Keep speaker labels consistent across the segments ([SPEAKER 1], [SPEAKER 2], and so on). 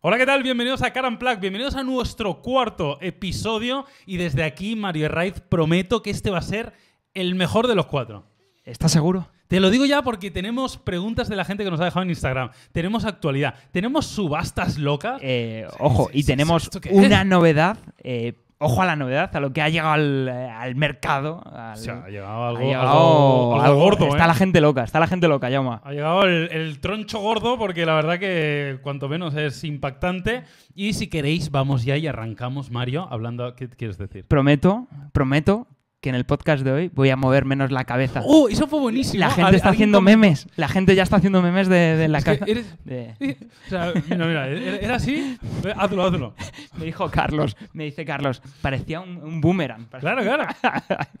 [SPEAKER 1] Hola, ¿qué tal? Bienvenidos a Karen Plack, bienvenidos a nuestro cuarto episodio. Y desde aquí, Mario Raiz, prometo que este va a ser el mejor de los cuatro.
[SPEAKER 2] ¿Estás seguro?
[SPEAKER 1] Te lo digo ya porque tenemos preguntas de la gente que nos ha dejado en Instagram. Tenemos actualidad. Tenemos subastas locas. Eh,
[SPEAKER 2] ojo, y tenemos una novedad eh, ojo a la novedad, a lo que ha llegado al, eh, mercado. ha
[SPEAKER 1] llegado algo, gordo. Está ¿eh? la
[SPEAKER 2] gente loca, está la gente loca, llama.
[SPEAKER 1] Ha llegado el, el, troncho gordo porque la verdad que cuanto menos es impactante. Y si queréis, vamos ya y arrancamos, Mario, hablando. ¿Qué quieres decir?
[SPEAKER 2] Prometo, prometo que en el podcast de hoy voy a mover menos la cabeza. ¡Oh, eso fue buenísimo! La gente está haciendo memes. La gente ya está haciendo memes de, la Eres... O sea, mira, mira, era así.
[SPEAKER 1] Hazlo, hazlo. Me dijo Carlos, me dice Carlos, parecía un, boomerang. Claro, claro.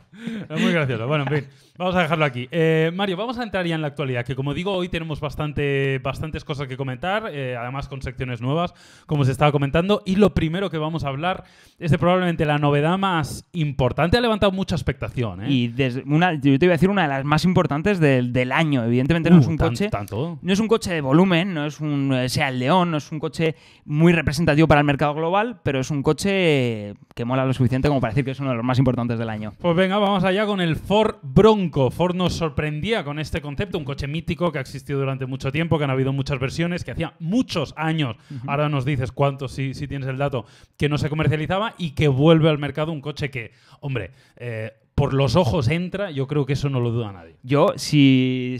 [SPEAKER 1] es muy gracioso. Bueno, en fin, vamos a dejarlo aquí. Eh, Mario, vamos a entrar ya en la actualidad, que como digo, hoy tenemos bastante, bastantes cosas que comentar, eh, además con secciones nuevas, como se estaba comentando. Y lo primero que vamos a hablar es de probablemente la novedad más importante. Ha levantado mucho mucha expectación. ¿eh? Y desde
[SPEAKER 2] una, yo te iba a decir una de las más importantes del, del año. Evidentemente no uh, es un coche. Tanto. No es un coche de volumen, no es un eh, sea el León, no es un coche muy representativo para el mercado global, pero es un coche que mola lo suficiente como para decir que es uno de los más importantes del año.
[SPEAKER 1] Pues venga, vamos allá con el Ford Bronco. Ford nos sorprendía con este concepto, un coche mítico que ha existido durante mucho tiempo, que han habido muchas versiones, que hacía muchos años, ahora nos dices cuántos si, si, tienes el dato, que no se comercializaba y que vuelve al mercado un coche que, hombre, eh, por los ojos entra, yo creo que eso no lo duda nadie.
[SPEAKER 2] Yo, si,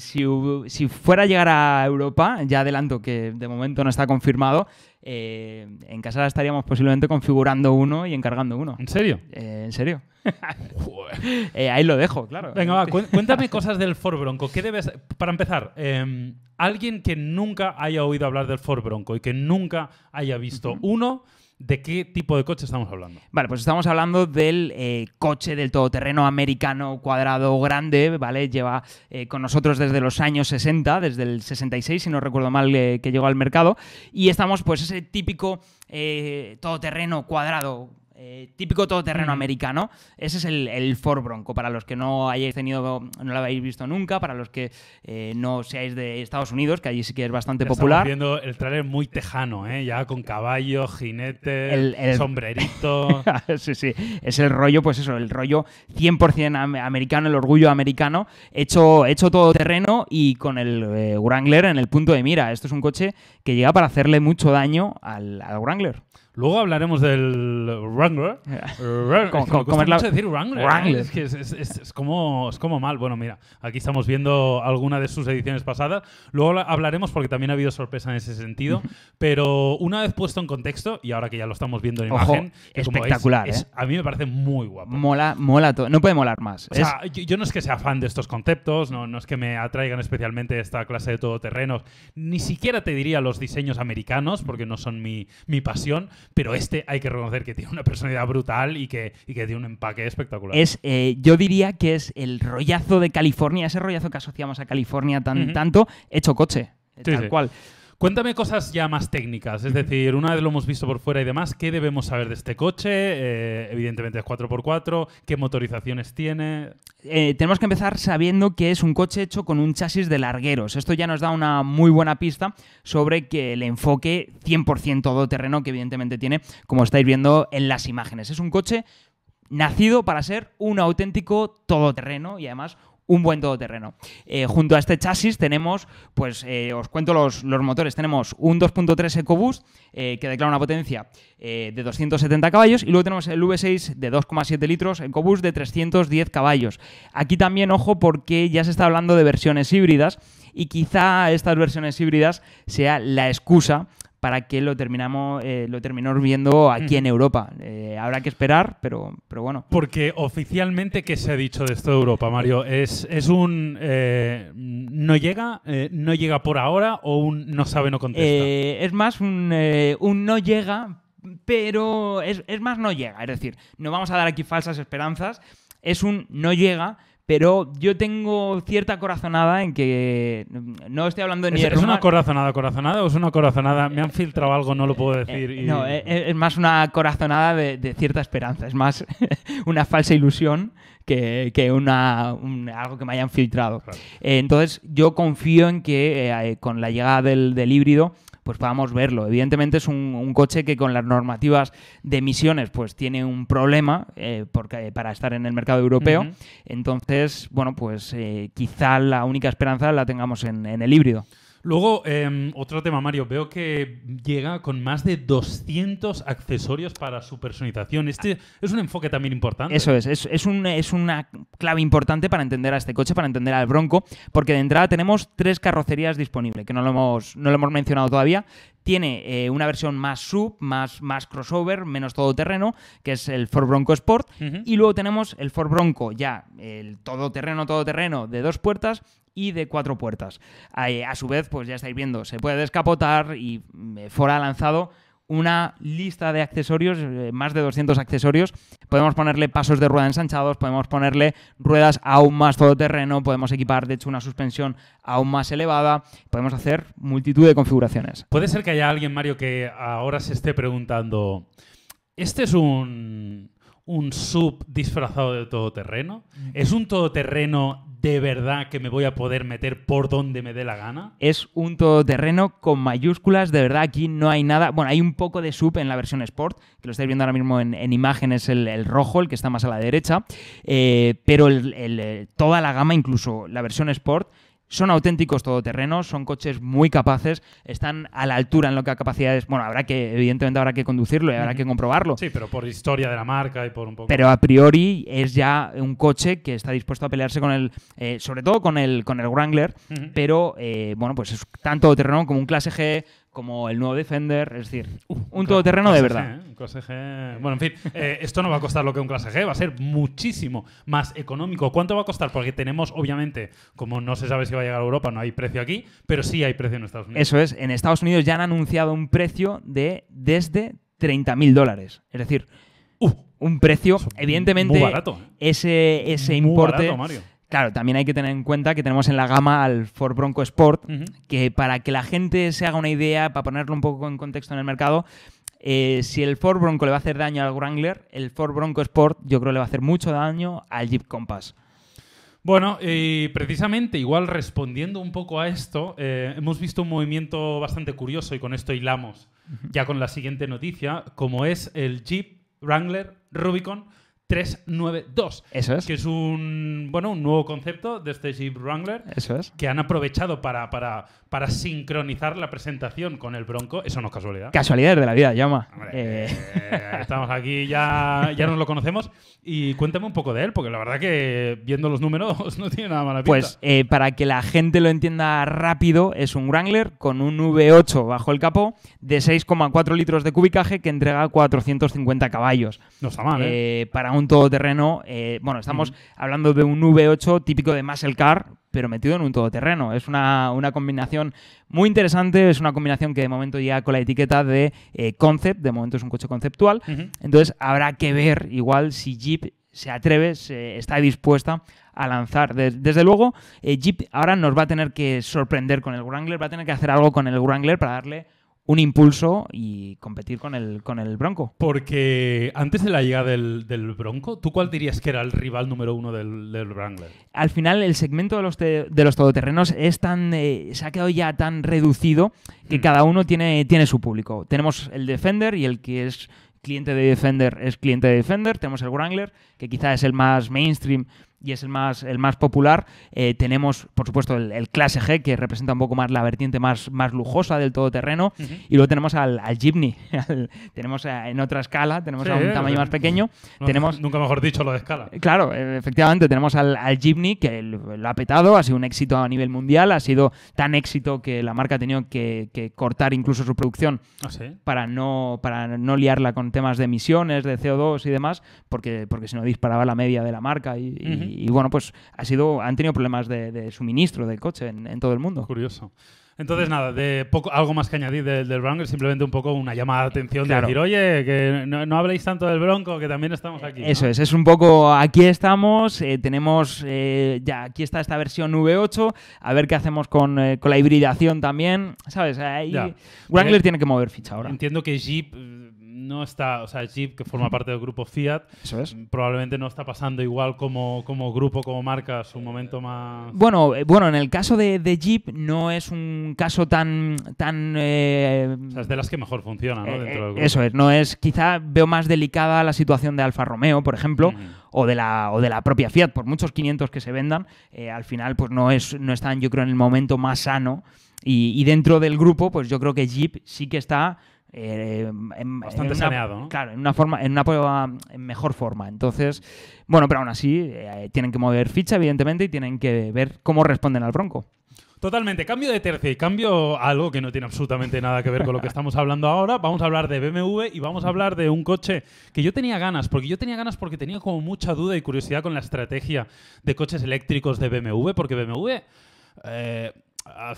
[SPEAKER 2] fuera a llegar a Europa, ya adelanto que de momento no está confirmado, eh, en casa estaríamos posiblemente configurando uno y encargando uno. ¿En serio? Eh, en serio.
[SPEAKER 1] Eh, ahí lo dejo, claro. Venga, va, cuéntame cosas del Ford Bronco. ¿Qué debes, para empezar, em, alguien que nunca haya oído hablar del Ford Bronco y que nunca haya visto uno, ¿De qué tipo de coche estamos hablando? Vale, pues estamos hablando del eh, coche del
[SPEAKER 2] todoterreno americano cuadrado grande, ¿vale? Lleva eh, con nosotros desde los años 60, desde el 66, si no recuerdo mal, eh, que llegó al mercado. Y estamos, pues, ese típico todoterreno cuadrado eh, típico todoterreno americano. Ese es el, Ford Bronco, para los que no hayáis tenido, no lo habéis visto nunca, para los que eh, no seáis
[SPEAKER 1] de Estados Unidos, que allí sí que es bastante popular. popular. viendo el trailer muy tejano, ¿eh? ya con caballo, jinete, el, sombrerito. sí, sí,
[SPEAKER 2] es el rollo, pues eso, el rollo 100% americano, el orgullo americano, hecho, hecho todoterreno y con el Wrangler en el punto de mira. Esto es un coche que llega para hacerle mucho daño al Wrangler.
[SPEAKER 1] Luego hablaremos del Wrangler. ¿Cómo es decir Wrangler. ¿eh? Es, como, mal. Bueno, mira, aquí estamos viendo alguna de sus ediciones pasadas. Luego hablaremos porque también ha habido sorpresa en ese sentido. pero una vez puesto en contexto, y ahora que ya lo estamos viendo en Ojo, imagen, espectacular. ¿eh? a mí me parece muy guapo.
[SPEAKER 2] Mola, No puede molar más. O sea,
[SPEAKER 1] yo, no es que sea fan de estos conceptos, no, es que me atraigan especialmente esta clase de todoterrenos. Ni siquiera te diría los diseños americanos, porque no son mi, mi pasión pero este hay que reconocer que tiene una personalidad brutal y que, y tiene un empaque espectacular. Es,
[SPEAKER 2] eh, yo diría que es el rollazo de California, ese rollazo que asociamos a California tan, tanto, hecho coche, tal cual.
[SPEAKER 1] Cuéntame cosas ya más técnicas, es decir, una vez lo hemos visto por fuera y demás, ¿qué debemos saber de este coche? Eh, evidentemente es 4x4, ¿qué motorizaciones tiene? Eh, tenemos que empezar sabiendo que es un coche hecho con un chasis de largueros.
[SPEAKER 2] Esto ya nos da una muy buena pista sobre que el enfoque 100% todoterreno que evidentemente tiene, como estáis viendo en las imágenes. Es un coche nacido para ser un auténtico todoterreno y además un buen todoterreno. Eh, junto a este chasis tenemos, pues eh, os cuento los, motores, tenemos un 2.3 EcoBoost eh, que declara una potencia de 270 caballos y luego tenemos el V6 de 2,7 litros EcoBoost de 310 caballos. Aquí también, ojo, porque ya se está hablando de versiones híbridas y quizá estas versiones híbridas sea la excusa para que lo terminamos eh, lo terminó viendo aquí en Europa. Eh, habrá que esperar, pero, pero bueno.
[SPEAKER 1] Porque oficialmente, ¿qué se ha dicho de esto de Europa, Mario? ¿Es, es un eh, no llega, no llega por ahora o un no sabe, no contesta? es más un, no llega,
[SPEAKER 2] pero es, es más no llega. Es decir, no vamos a dar aquí falsas esperanzas. Es un no llega, pero yo tengo cierta corazonada en que mm, no estoy hablando de ni ¿Es, una corazonada corazonada o es una corazonada? Me han filtrado algo, no lo puedo eh, decir. No, eh, eh, es, más una corazonada de, cierta esperanza, es más una falsa ilusión que, algo que me hayan filtrado. entonces yo confío en que con la llegada del híbrido pues podamos verlo. Evidentemente es un, coche que con las normativas de emisiones pues tiene un problema eh, porque, eh, para estar en el mercado europeo. Entonces, bueno, pues eh, quizá la única esperanza la tengamos en, en el híbrido.
[SPEAKER 1] Luego, em, otro tema, Mario. Veo que llega con más de 200 accesorios para su personalización. Este es un enfoque también importante. Eso es,
[SPEAKER 2] es, una clave importante para entender a este coche, para entender al Bronco, porque de entrada tenemos tres carrocerías disponibles, que no lo hemos, no lo hemos mencionado todavía, tiene eh, una versión más sub, más, más crossover, menos todoterreno, que es el Ford Bronco Sport. Y luego tenemos el Ford Bronco, ya el todoterreno, todoterreno de dos puertas, y de cuatro puertas. A su vez, pues ya estáis viendo, se puede descapotar y mm, eh, Fora ha lanzado una lista de accesorios, eh, más de 200 accesorios. Podemos ponerle pasos de rueda ensanchados, podemos ponerle ruedas aún más todoterreno, podemos equipar de hecho una suspensión aún más elevada, podemos hacer multitud de configuraciones.
[SPEAKER 1] Puede ser que haya alguien, Mario, que ahora se esté preguntando, ¿este es un un sub disfrazado de todoterreno? Mm. ¿Es un todoterreno de verdad que me voy a poder meter por donde me dé la gana?
[SPEAKER 2] Es un todoterreno con mayúsculas, de verdad aquí no hay nada. Bueno, hay un poco de sub en la versión Sport, que lo estáis viendo ahora mismo en, imágenes, el, rojo, el que está más a la derecha, eh, pero eh, toda la gama, incluso la versión Sport, son auténticos todoterrenos, son coches muy capaces, están a la altura en lo que a capacidades. Bueno, habrá que, evidentemente, habrá que conducirlo y habrá que comprobarlo.
[SPEAKER 1] Sí, pero por historia de la marca y por un poco. Pero a priori
[SPEAKER 2] es ya un coche que está dispuesto a pelearse con el. Eh, sobre todo con el, con el Wrangler, pero eh, bueno, pues es tanto todoterreno como un clase G, como el nuevo Defender, es decir, uh, un todoterreno de verdad.
[SPEAKER 1] un Bueno, en fin, eh, esto no va a costar lo que un clase G, va a ser muchísimo más económico. ¿Cuánto va a costar? Porque tenemos, obviamente, como no se sabe si va a llegar a Europa, no hay precio aquí, pero sí hay precio en Estados Unidos. Eso es,
[SPEAKER 2] en Estados Unidos ya han anunciado un precio de desde 30.000 dólares. Es decir, uh, un precio, evidentemente, ¿eh? ese, ese importe... Claro, también hay que tener en cuenta que tenemos en la gama al Ford Bronco Sport, que para que la gente se haga una idea, para ponerlo un poco en contexto en el mercado, eh, si el Ford Bronco le va a hacer daño al Wrangler, el Ford Bronco Sport yo creo le va a hacer mucho daño al Jeep Compass.
[SPEAKER 1] Bueno, y precisamente igual respondiendo un poco a esto, eh, hemos visto un movimiento bastante curioso y con esto hilamos ya con la siguiente noticia, como es el Jeep Wrangler Rubicon 392. Eso es. Que es un, bueno, un nuevo concepto de este Jeep Wrangler. Eso es. Que han aprovechado para, para, para sincronizar la presentación con el Bronco. Eso no es casualidad. Casualidades
[SPEAKER 2] de la vida, llama.
[SPEAKER 1] Eh. Eh, estamos aquí, ya, ya nos lo conocemos. Y cuéntame un poco de él, porque la verdad que viendo los números no tiene nada mala Pues eh, para que la gente lo entienda rápido,
[SPEAKER 2] es un Wrangler con un V8 bajo el capó de 6,4 litros de cubicaje que entrega 450 caballos. No está mal, ¿eh? para un un todoterreno. Eh, bueno, estamos hablando de un V8 típico de muscle car, pero metido en un todoterreno. Es una, combinación muy interesante, es una combinación que de momento llega con la etiqueta de eh, concept, de momento es un coche conceptual. Entonces habrá que ver igual si Jeep se atreve, se está dispuesta a lanzar. Desde, luego, eh, Jeep ahora nos va a tener que sorprender con el Wrangler, va a tener que hacer algo con el Wrangler para darle un impulso y competir con el, con
[SPEAKER 1] el Bronco. Porque antes de la llegada del, Bronco, ¿tú cuál dirías que era el rival número uno del, Wrangler?
[SPEAKER 2] Al final, el segmento de los, todoterrenos es tan, eh, se ha quedado ya tan reducido que mm. cada uno tiene, tiene su público. Tenemos el Defender y el que es cliente de Defender es cliente de Defender. Tenemos el Wrangler, que quizás es el más mainstream y es el más, el más popular. Eh, tenemos, por supuesto, el, Clase G, que representa un poco más la vertiente más, más lujosa del todoterreno. Y luego tenemos al, al Jimny. tenemos eh, en otra escala, tenemos un tamaño más pequeño. tenemos, nunca mejor dicho lo de escala. Claro, e, efectivamente, tenemos al, al Jimny, que lo ha petado, ha sido un éxito a nivel mundial, ha sido tan éxito que la marca ha tenido que, cortar incluso su producción ah, para, no, para no liarla con temas de emisiones, de CO2 y demás, porque, porque si no disparaba la media de la marca y y,
[SPEAKER 1] bueno, pues ha sido, han tenido
[SPEAKER 2] problemas de, suministro de coche en, todo el mundo. Curioso.
[SPEAKER 1] Entonces, nada, de poco, algo más que añadir del, Wrangler, simplemente un poco una llamada de atención de decir, oye, que no, habléis tanto del Bronco, que también estamos aquí. Eso es,
[SPEAKER 2] es un poco, aquí estamos, eh, tenemos, eh, ya aquí está esta versión V8, a ver qué hacemos con, eh, con la hibridación también, ¿sabes? Wrangler tiene que mover ficha ahora.
[SPEAKER 1] Entiendo que Jeep no está, o sea, Jeep, que forma parte del grupo Fiat, mm, probablemente no está pasando igual como, como grupo, como marca, su momento más... Bueno, eh, bueno
[SPEAKER 2] en el caso de, Jeep no es un caso tan... tan eh,
[SPEAKER 1] es de las que mejor funciona, ¿no? Eh, dentro del grupo. Eso es, no
[SPEAKER 2] es... Quizá veo más delicada la situación de Alfa Romeo, por ejemplo, o, de la, o de la propia Fiat, por muchos 500 que se vendan, al final pues no, es, no están, yo creo, en el momento más sano. Y, y dentro del grupo, pues yo creo que Jeep sí que está eh, en, Bastante saneado, Claro, en una, forma, en una prueba en mejor forma. Entonces, bueno, pero aún así eh, tienen que mover ficha, evidentemente, y tienen que ver cómo responden al Bronco.
[SPEAKER 1] Totalmente, cambio de tercio y cambio algo que no tiene absolutamente nada que ver con lo que estamos hablando ahora. Vamos a hablar de BMW y vamos a hablar de un coche que yo tenía ganas, porque yo tenía ganas porque tenía como mucha duda y curiosidad con la estrategia de coches eléctricos de BMW, porque BMW... Eh,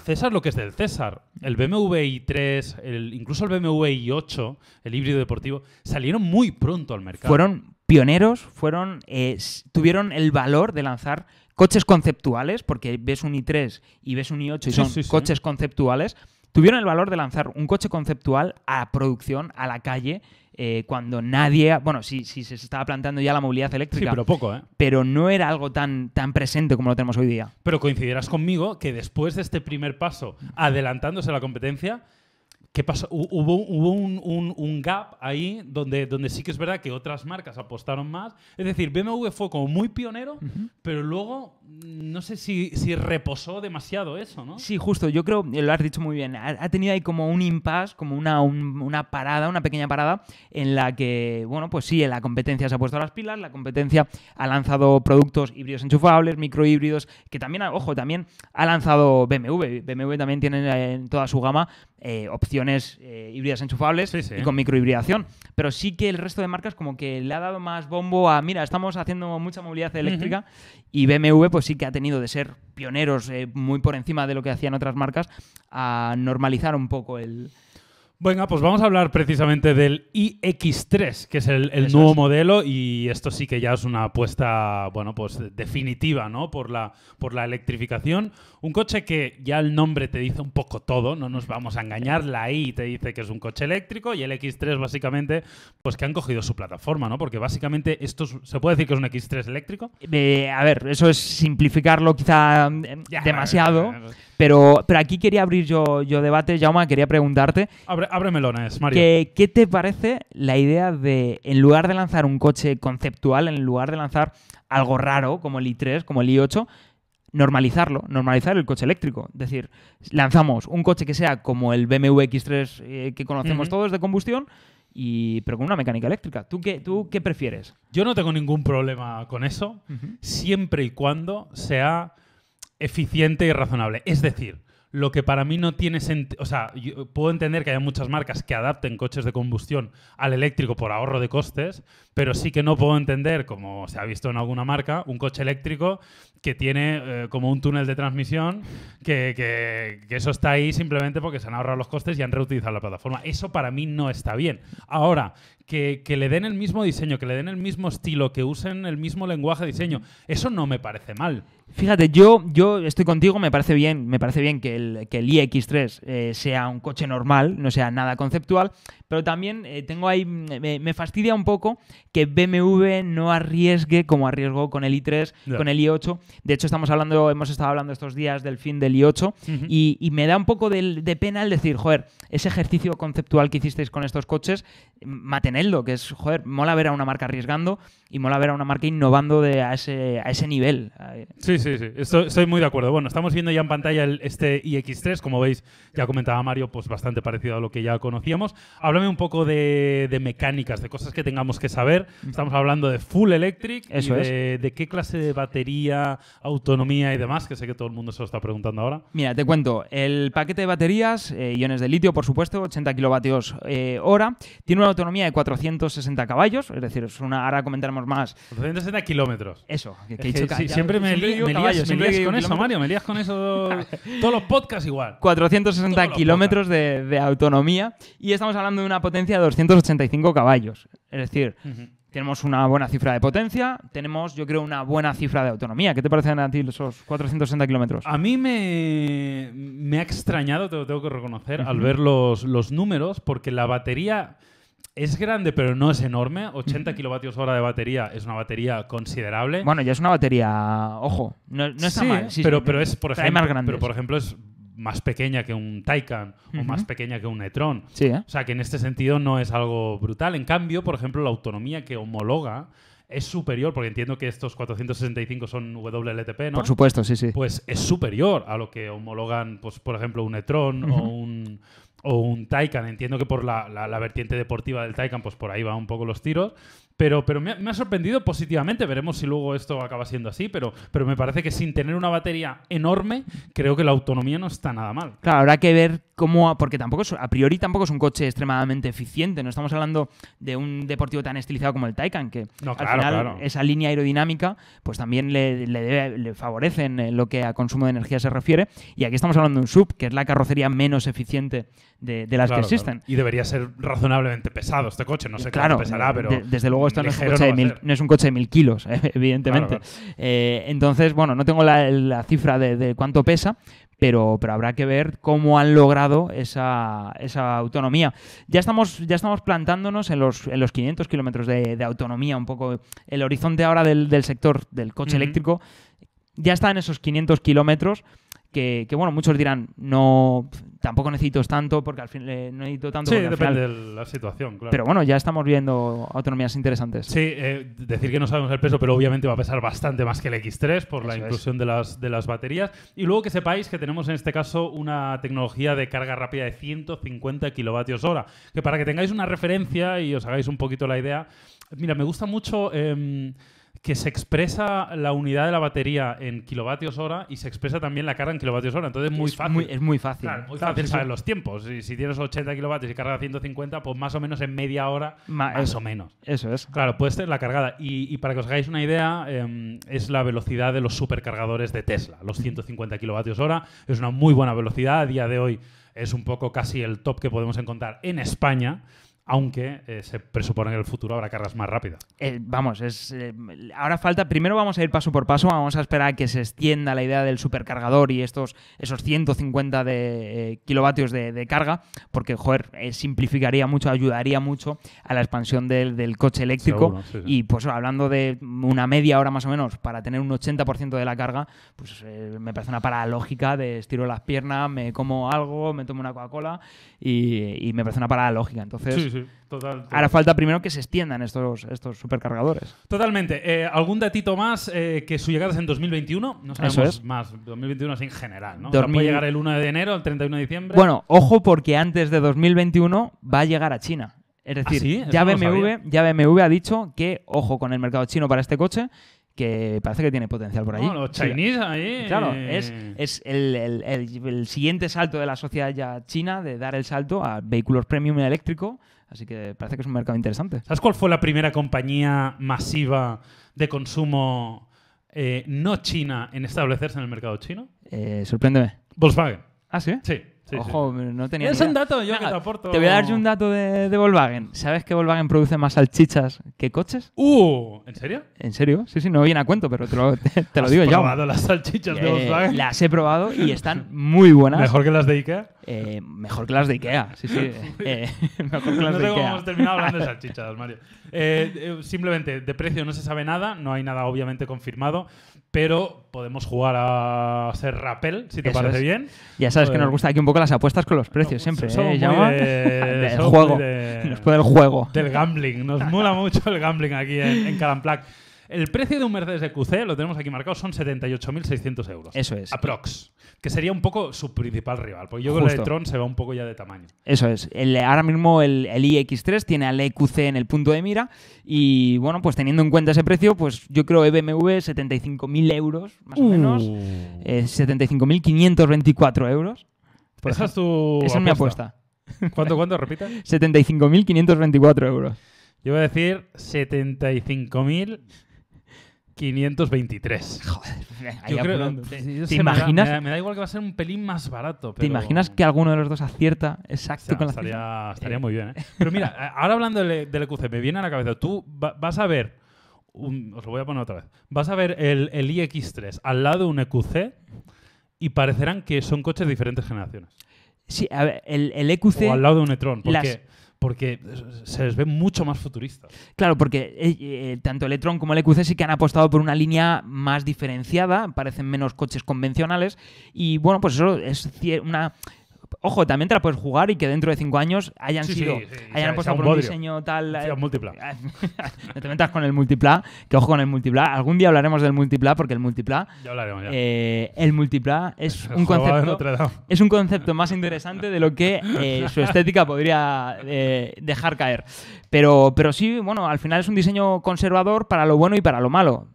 [SPEAKER 1] César lo que es del César. El BMW i3, incluso el BMW i8, el híbrido deportivo, salieron muy pronto al mercado. Fueron
[SPEAKER 2] pioneros, fueron,
[SPEAKER 1] eh, tuvieron el
[SPEAKER 2] valor de lanzar coches conceptuales, porque ves un i3 y ves un i8 y son coches conceptuales. Tuvieron el valor de lanzar un coche conceptual a producción, a la calle, eh, cuando nadie, bueno, si se estaba planteando ya la movilidad eléctrica. pero poco, ¿eh? Pero no era algo tan, tan presente como lo tenemos hoy día.
[SPEAKER 1] Pero coincidirás conmigo que después de este primer paso, adelantándose a la competencia, ¿Qué pasa? Hubo, un, gap ahí donde, donde sí que es verdad que otras marcas apostaron más. Es decir, BMW fue como muy pionero, pero luego mm, no sé si, reposó demasiado eso, ¿no? Sí, justo.
[SPEAKER 2] Yo creo, eh, lo has dicho muy bien, ha, tenido ahí como un impasse, como una, una parada, una pequeña parada en la que, bueno, pues sí, la competencia se ha puesto las pilas, la competencia ha lanzado productos híbridos enchufables, microhíbridos, que también, ojo, también ha lanzado BMW. BMW también tiene eh, en toda su gama eh, opciones eh, híbridas enchufables y con microhibridación. Pero sí que el resto de marcas como que le ha dado más bombo a, mira, estamos haciendo mucha movilidad eléctrica y BMW pues sí que ha tenido de ser pioneros eh, muy por encima de lo que hacían otras marcas a normalizar un poco el,
[SPEAKER 1] Venga, pues vamos a hablar precisamente del iX3, que es el, nuevo modelo y esto sí que ya es una apuesta, bueno, pues definitiva, ¿no? Por la, por la electrificación. Un coche que ya el nombre te dice un poco todo, no nos vamos a engañar, la I te dice que es un coche eléctrico y el X3 básicamente, pues que han cogido su plataforma, ¿no? Porque básicamente esto, ¿se puede decir que es un X3 eléctrico? Eh,
[SPEAKER 2] a ver, eso es simplificarlo quizá demasiado. Pero, aquí quería abrir yo, yo debate, Jauma, quería preguntarte. Abre, abre Mario. ¿Qué te parece la idea de, en lugar de lanzar un coche conceptual, en lugar de lanzar algo raro como el i3, como el i8, normalizarlo, normalizar el coche eléctrico. Es decir, lanzamos un coche que sea como el BMW X3 eh, que conocemos todos de combustión, y,
[SPEAKER 1] pero con una mecánica eléctrica. ¿Tú qué, ¿Tú qué prefieres? Yo no tengo ningún problema con eso, siempre y cuando sea eficiente y razonable. Es decir, lo que para mí no tiene sentido, o sea, puedo entender que haya muchas marcas que adapten coches de combustión al eléctrico por ahorro de costes, pero sí que no puedo entender, como se ha visto en alguna marca, un coche eléctrico que tiene eh, como un túnel de transmisión, que, eso está ahí simplemente porque se han ahorrado los costes y han reutilizado la plataforma. Eso para mí no está bien. Ahora, que, le den el mismo diseño, que le den el mismo estilo, que usen el mismo lenguaje de diseño, eso no me parece mal.
[SPEAKER 2] Fíjate, yo, yo estoy contigo, me parece bien, me parece bien que el, que el iX3 eh, sea un coche normal, no sea nada conceptual, pero también eh, tengo ahí, me, fastidia un poco que BMW no arriesgue como arriesgó con el i3, con el i8, de hecho, estamos hablando, hemos estado hablando estos días del fin del I8 y, me da un poco de, pena el decir, joder, ese ejercicio conceptual que hicisteis con estos coches, mantenedlo, que es, joder, mola ver a una marca arriesgando y mola ver a una marca innovando de, a, ese, a ese
[SPEAKER 1] nivel. Sí, sí, sí, estoy, muy de acuerdo. Bueno, estamos viendo ya en pantalla el, este iX3, como veis, ya comentaba Mario, pues bastante parecido a lo que ya conocíamos. Háblame un poco de, mecánicas, de cosas que tengamos que saber. Estamos hablando de full electric, Eso de qué clase de batería autonomía y demás, que sé que todo el mundo se lo está preguntando ahora. Mira, te cuento, el
[SPEAKER 2] paquete de baterías, eh, iones de litio, por supuesto, 80 kilovatios eh, hora, tiene una autonomía de 460 caballos, es decir, es una, ahora comentaremos más. 460 kilómetros. Eso, que, siempre me, con eso, Mario, me lías
[SPEAKER 1] con eso todos los podcasts igual.
[SPEAKER 2] 460 kilómetros de, autonomía y estamos hablando de una potencia de 285 caballos, es decir... Tenemos una buena cifra de potencia, tenemos, yo creo, una buena cifra de autonomía. ¿Qué te parecen a ti esos 460 kilómetros?
[SPEAKER 1] A mí me, me, ha extrañado, te lo tengo que reconocer, al ver los, números, porque la batería es grande, pero no es enorme. 80 kilovatios hora de batería es una batería considerable. Bueno, ya es una batería, ojo, no, no está pero, pero, es, por ejemplo, pero por ejemplo es más pequeña que un Taycan o más pequeña que un Etron, ¿eh? O sea, que en este sentido no es algo brutal. En cambio, por ejemplo, la autonomía que homologa es superior, porque entiendo que estos 465 son WLTP, ¿no? Por supuesto, sí, sí. Pues es superior a lo que homologan, pues, por ejemplo, un Etron o un o un Taycan. Entiendo que por la, vertiente deportiva del Taycan, pues por ahí van un poco los tiros. Pero, pero me, ha, sorprendido positivamente. Veremos si luego esto acaba siendo así, pero, pero me parece que sin tener una batería enorme, creo que la autonomía no está nada mal. Claro,
[SPEAKER 2] habrá que ver cómo. Porque tampoco es, a priori tampoco es un coche extremadamente eficiente. No estamos hablando de un deportivo tan estilizado como el Taycan, que al final esa línea aerodinámica, pues también le, le, debe, lo que a consumo de energía se refiere. Y aquí estamos hablando de un sub, que es la carrocería menos eficiente de, las que existen. Y debería
[SPEAKER 1] ser razonablemente pesado este coche. No sé qué pesará, pero. desde luego esto no es,
[SPEAKER 2] un coche de mil, kilos, eh, evidentemente. Eh, entonces, bueno, no tengo la, cifra de, cuánto pesa, pero, pero habrá que ver cómo han logrado esa, autonomía. Ya estamos, ya estamos plantándonos en los, 500 kilómetros de, autonomía, un poco el horizonte ahora del, sector del coche eléctrico. Ya está en esos 500 kilómetros. Que, que, bueno, muchos dirán, no, tampoco necesito tanto, porque al fin no necesito tanto. Sí, depende de la situación, claro. Pero bueno, ya estamos
[SPEAKER 1] viendo autonomías interesantes. Sí, eh, decir que no sabemos el peso, pero obviamente va a pesar bastante más que el X3 por la inclusión de las, de las baterías. Y luego que sepáis que tenemos en este caso una tecnología de carga rápida de 150 kilovatios hora. Que para que tengáis una referencia y os hagáis un poquito la idea, mira, me gusta mucho. Em, que se expresa la unidad de la batería en kilovatios hora y se expresa también la carga en kilovatios hora. Entonces es muy fácil. es muy fácil. saber los tiempos. Si, tienes 80 kilovatios y carga 150, pues más o menos en media hora, más o menos. Eso es. Claro, puede ser la cargada. Y, para que os hagáis una idea, em, es la velocidad de los supercargadores de Tesla. Los 150 kilovatios hora es una muy buena velocidad. A día de hoy es un poco casi el top que podemos encontrar en España aunque eh, se presupone que en el futuro habrá cargas más rápidas. vamos, es eh, ahora falta, primero vamos a ir paso por paso,
[SPEAKER 2] vamos a esperar a que se extienda la idea del supercargador y estos esos 150 de, eh, kilovatios de, carga, porque, joder, simplificaría mucho, ayudaría mucho a la expansión del, coche eléctrico y pues hablando de una media hora más o menos para tener un 80% de la carga, pues me parece una parada lógica de estiro las piernas, me como algo, me tomo una Coca-Cola y, me parece una parada lógica. Entonces ahora falta primero que se extiendan estos, estos supercargadores.
[SPEAKER 1] Totalmente. Eh, ¿Algún datito más eh, que su llegada es en 2021? No sabemos Eso es. más. 2021 es en general, ¿no? puede llegar el 1 de enero, el 31 de diciembre. Bueno,
[SPEAKER 2] ojo porque antes de 2021 va a llegar a China. Es ¿Ah, decir, ya, BMW, ya BMW ha dicho que ojo con el mercado chino para este coche que parece que tiene potencial por ahí. los ahí. Claro, eh, es, el, siguiente salto de la
[SPEAKER 1] sociedad ya china de dar el salto a vehículos premium eléctrico Así que
[SPEAKER 2] parece que es un mercado interesante.
[SPEAKER 1] ¿Sabes cuál fue la primera compañía masiva de consumo eh, no china en establecerse en el mercado chino?
[SPEAKER 2] Eh, sorpréndeme.
[SPEAKER 1] Volkswagen. ¿Ah, sí? Sí. Ojo, no tenía. Es un dato yo que te aporto. Te voy a dar yo un dato de, de, Volkswagen. ¿Sabes que Volkswagen
[SPEAKER 2] produce más salchichas que coches? ¡Uh! ¿En serio? ¿En serio? Sí, sí, no viene a cuento, pero te lo, te, lo digo yo. ¿Has probado las salchichas de eh, Volkswagen? Las he probado y están muy buenas. ¿Mejor que las de Ikea? Eh, mejor que las de Ikea, sí, sí. Eh, mejor que las no sé cómo hemos terminado hablando de
[SPEAKER 1] salchichas, Mario. Eh, simplemente, de precio no se sabe nada, no hay nada obviamente confirmado pero podemos jugar a hacer rappel, si te parece bien. Ya sabes que nos gusta aquí un poco
[SPEAKER 2] las apuestas con los precios, siempre. ¿eh? del juego. nos el juego. Del
[SPEAKER 1] gambling. Nos mola mucho el gambling aquí en, en El precio de un Mercedes de QC lo tenemos aquí marcado, son 78.600 euros. Eso es. Aprox que sería un poco su principal rival, porque yo creo que el Tron se va un poco ya de tamaño.
[SPEAKER 2] Eso es. El, ahora mismo el, el, iX3 tiene al EQC en el punto de mira y, bueno, pues teniendo en cuenta ese precio, pues yo creo EBMV 75.000
[SPEAKER 1] euros, más o
[SPEAKER 2] menos. 75.524 uh. eh, euros. Esa es tu Esa es mi apuesta.
[SPEAKER 1] ¿Cuánto, cuánto, repita?
[SPEAKER 2] 75.524 euros.
[SPEAKER 1] Yo voy a decir 75.000 523. Joder, ¿Te, imaginas? Me da, igual que va a ser un pelín más barato. ¿Te imaginas que
[SPEAKER 2] alguno de los dos acierta exacto con la estaría, Estaría muy bien. ¿eh?
[SPEAKER 1] Pero mira, ahora hablando del, EQC, me viene a la cabeza. Tú vas a ver, os lo voy a poner otra vez, vas a ver el, el IX3 al lado de un EQC y parecerán que son coches de diferentes generaciones. Sí, a ver, el, el EQC. O al lado de un Etron porque porque se les ve mucho más
[SPEAKER 2] futuristas. Claro, porque tanto eh, el eh, tanto Electron como el EQC sí que han apostado por una línea más diferenciada, parecen menos coches convencionales y bueno, pues eso es una Ojo, también te la puedes jugar y que dentro de cinco años hayan sido, hayan apostado por un diseño tal. Eh, no te metas con el multipla, que ojo con el multipla. Algún día hablaremos del multipla, porque el multipla. Eh, el multipla es un concepto. Es un concepto más interesante de lo que eh, su estética podría dejar caer. Pero, pero sí, bueno, al final es un diseño conservador para lo bueno y para lo malo.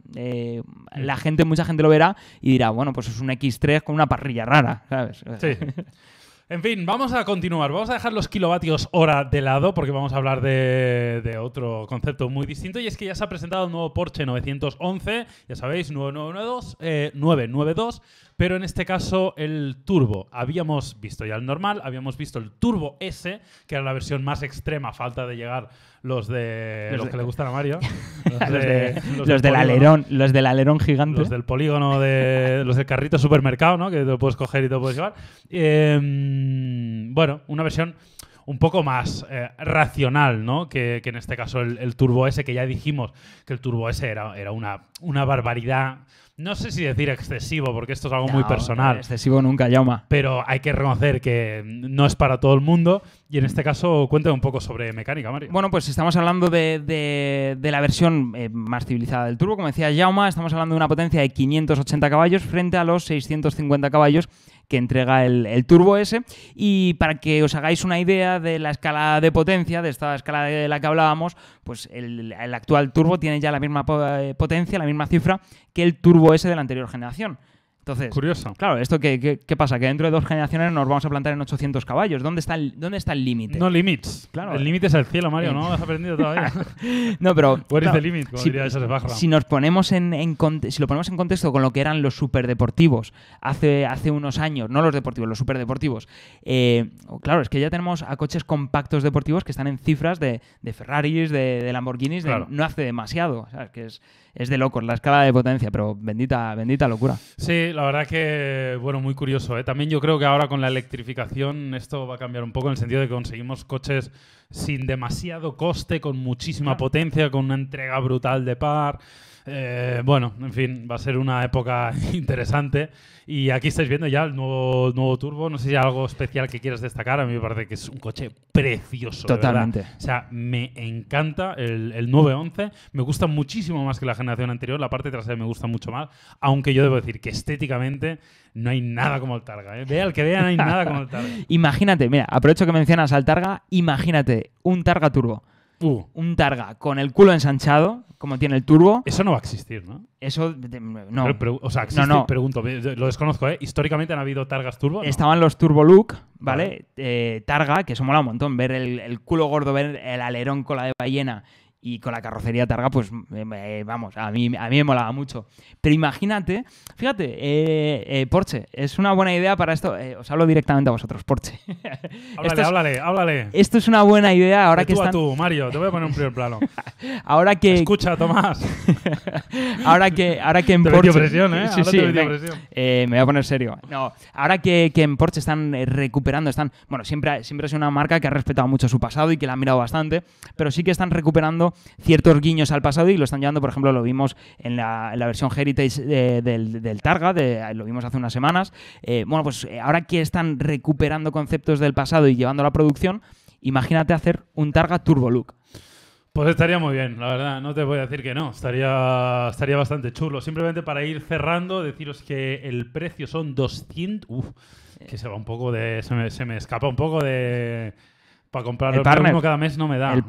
[SPEAKER 2] la gente, mucha gente lo verá y dirá, bueno, pues es un X3 con una parrilla rara, ¿sabes? Sí.
[SPEAKER 1] En fin, vamos a continuar. Vamos a dejar los kilovatios hora de lado porque vamos a hablar de, otro concepto muy distinto y es que ya se ha presentado el nuevo Porsche 911. Ya sabéis, 992, eh, 992 pero en este caso, el turbo. Habíamos visto ya el normal, habíamos visto el turbo S, que era la versión más extrema, falta de llegar los de los, que le gustan a Mario. los, del, alerón, los del alerón gigante. Los del polígono de. los del carrito supermercado, ¿no? Que te puedes coger y te puedes llevar. Em, bueno, una versión un poco más eh, racional, ¿no? Que, en este caso el, Turbo S, que ya dijimos que el Turbo S era, era una, una barbaridad no sé si decir excesivo, porque esto es algo muy personal. excesivo
[SPEAKER 2] nunca llama.
[SPEAKER 1] Pero hay que reconocer que no es para todo el mundo. Y en este caso, cuéntame un poco sobre mecánica, Mario. Bueno, pues estamos hablando
[SPEAKER 2] de, de, la versión eh, más civilizada del turbo. Como decía Yauma, estamos hablando de una potencia de 580 caballos frente a los 650 caballos que entrega el, Turbo S. Y para que os hagáis una idea de la escala de potencia, de esta escala de la que hablábamos, pues el actual Turbo tiene ya la misma eh, potencia, la misma cifra que el Turbo S de la anterior generación. Entonces, Curioso. Claro, ¿esto qué, pasa? Que dentro de dos generaciones nos vamos a plantar en 800 caballos. ¿Dónde está el, límite? No límites. Claro. El eh. límite es el cielo, Mario, ¿no? has aprendido todavía. no, pero. ¿Cuál es el si, nos ponemos en, si lo ponemos en contexto con lo que eran los superdeportivos hace, hace unos años, no los deportivos, los superdeportivos, eh, claro, es que ya tenemos a coches compactos deportivos que están en cifras de, de Ferraris,
[SPEAKER 1] de, Lamborghinis, no hace demasiado. ¿sabes? Que es,
[SPEAKER 2] es de locos la escala de potencia, pero bendita, bendita locura.
[SPEAKER 1] Sí, la verdad que, bueno, muy curioso. ¿eh? También yo creo que ahora con la electrificación esto va a cambiar un poco en el sentido de que conseguimos coches sin demasiado coste, con muchísima potencia, con una entrega brutal de par. Eh, bueno, en fin, va a ser una época interesante. Y aquí estáis viendo ya el nuevo, nuevo turbo. No sé si hay algo especial que quieras destacar. A mí me parece que es un coche precioso. Totalmente. o sea, me encanta el, el 911. Me gusta muchísimo más que la generación anterior. La parte trasera me gusta mucho más. Aunque yo debo decir que estéticamente no hay nada como el Targa. ¿eh? Vea el que vea, no hay nada como el Targa.
[SPEAKER 2] imagínate, mira, aprovecho que mencionas al Targa. Imagínate un Targa turbo. Uh. un
[SPEAKER 1] Targa con el culo ensanchado, como tiene el turbo. Eso no va a existir, ¿no?
[SPEAKER 2] Eso, no.
[SPEAKER 1] o sea, no, pregunto, lo desconozco, ¿eh? Históricamente han habido Targas turbo. Estaban los Turbo Look,
[SPEAKER 2] ¿vale? Eh, targa, que eso mola un montón, ver el, el culo gordo, ver el alerón cola de ballena y con la carrocería targa, pues eh, eh, vamos, a mí, a mí me molaba mucho. Pero imagínate, fíjate, eh, Porsche, es una buena idea para esto. os hablo directamente a vosotros, Porsche.
[SPEAKER 1] Háblale, háblale, háblale.
[SPEAKER 2] Esto es una buena idea ahora que tú tú, Mario,
[SPEAKER 1] te voy a poner un primer plano.
[SPEAKER 2] ahora que... Escucha, Tomás. ahora, que, ahora que en Porsche... presión, ¿eh? Sí, sí, me, voy a poner serio. No, ahora que, en Porsche están recuperando, están... Bueno, siempre, siempre es una marca que ha respetado mucho su pasado y que la ha mirado bastante, pero sí que están recuperando ciertos guiños al pasado y lo están llevando, por ejemplo, lo vimos en la, versión Heritage eh, del, Targa, lo vimos hace unas semanas. Eh, bueno, pues eh, ahora que están recuperando conceptos del pasado y llevando a la producción, imagínate hacer un Targa Turbo Look.
[SPEAKER 1] Pues estaría muy bien, la verdad, no te voy a decir que no, estaría, estaría bastante chulo. Simplemente para ir cerrando, deciros que el precio son 200... Uf, que se va un poco de... se se me escapa un poco de para comprar el, el cada mes no me da. El,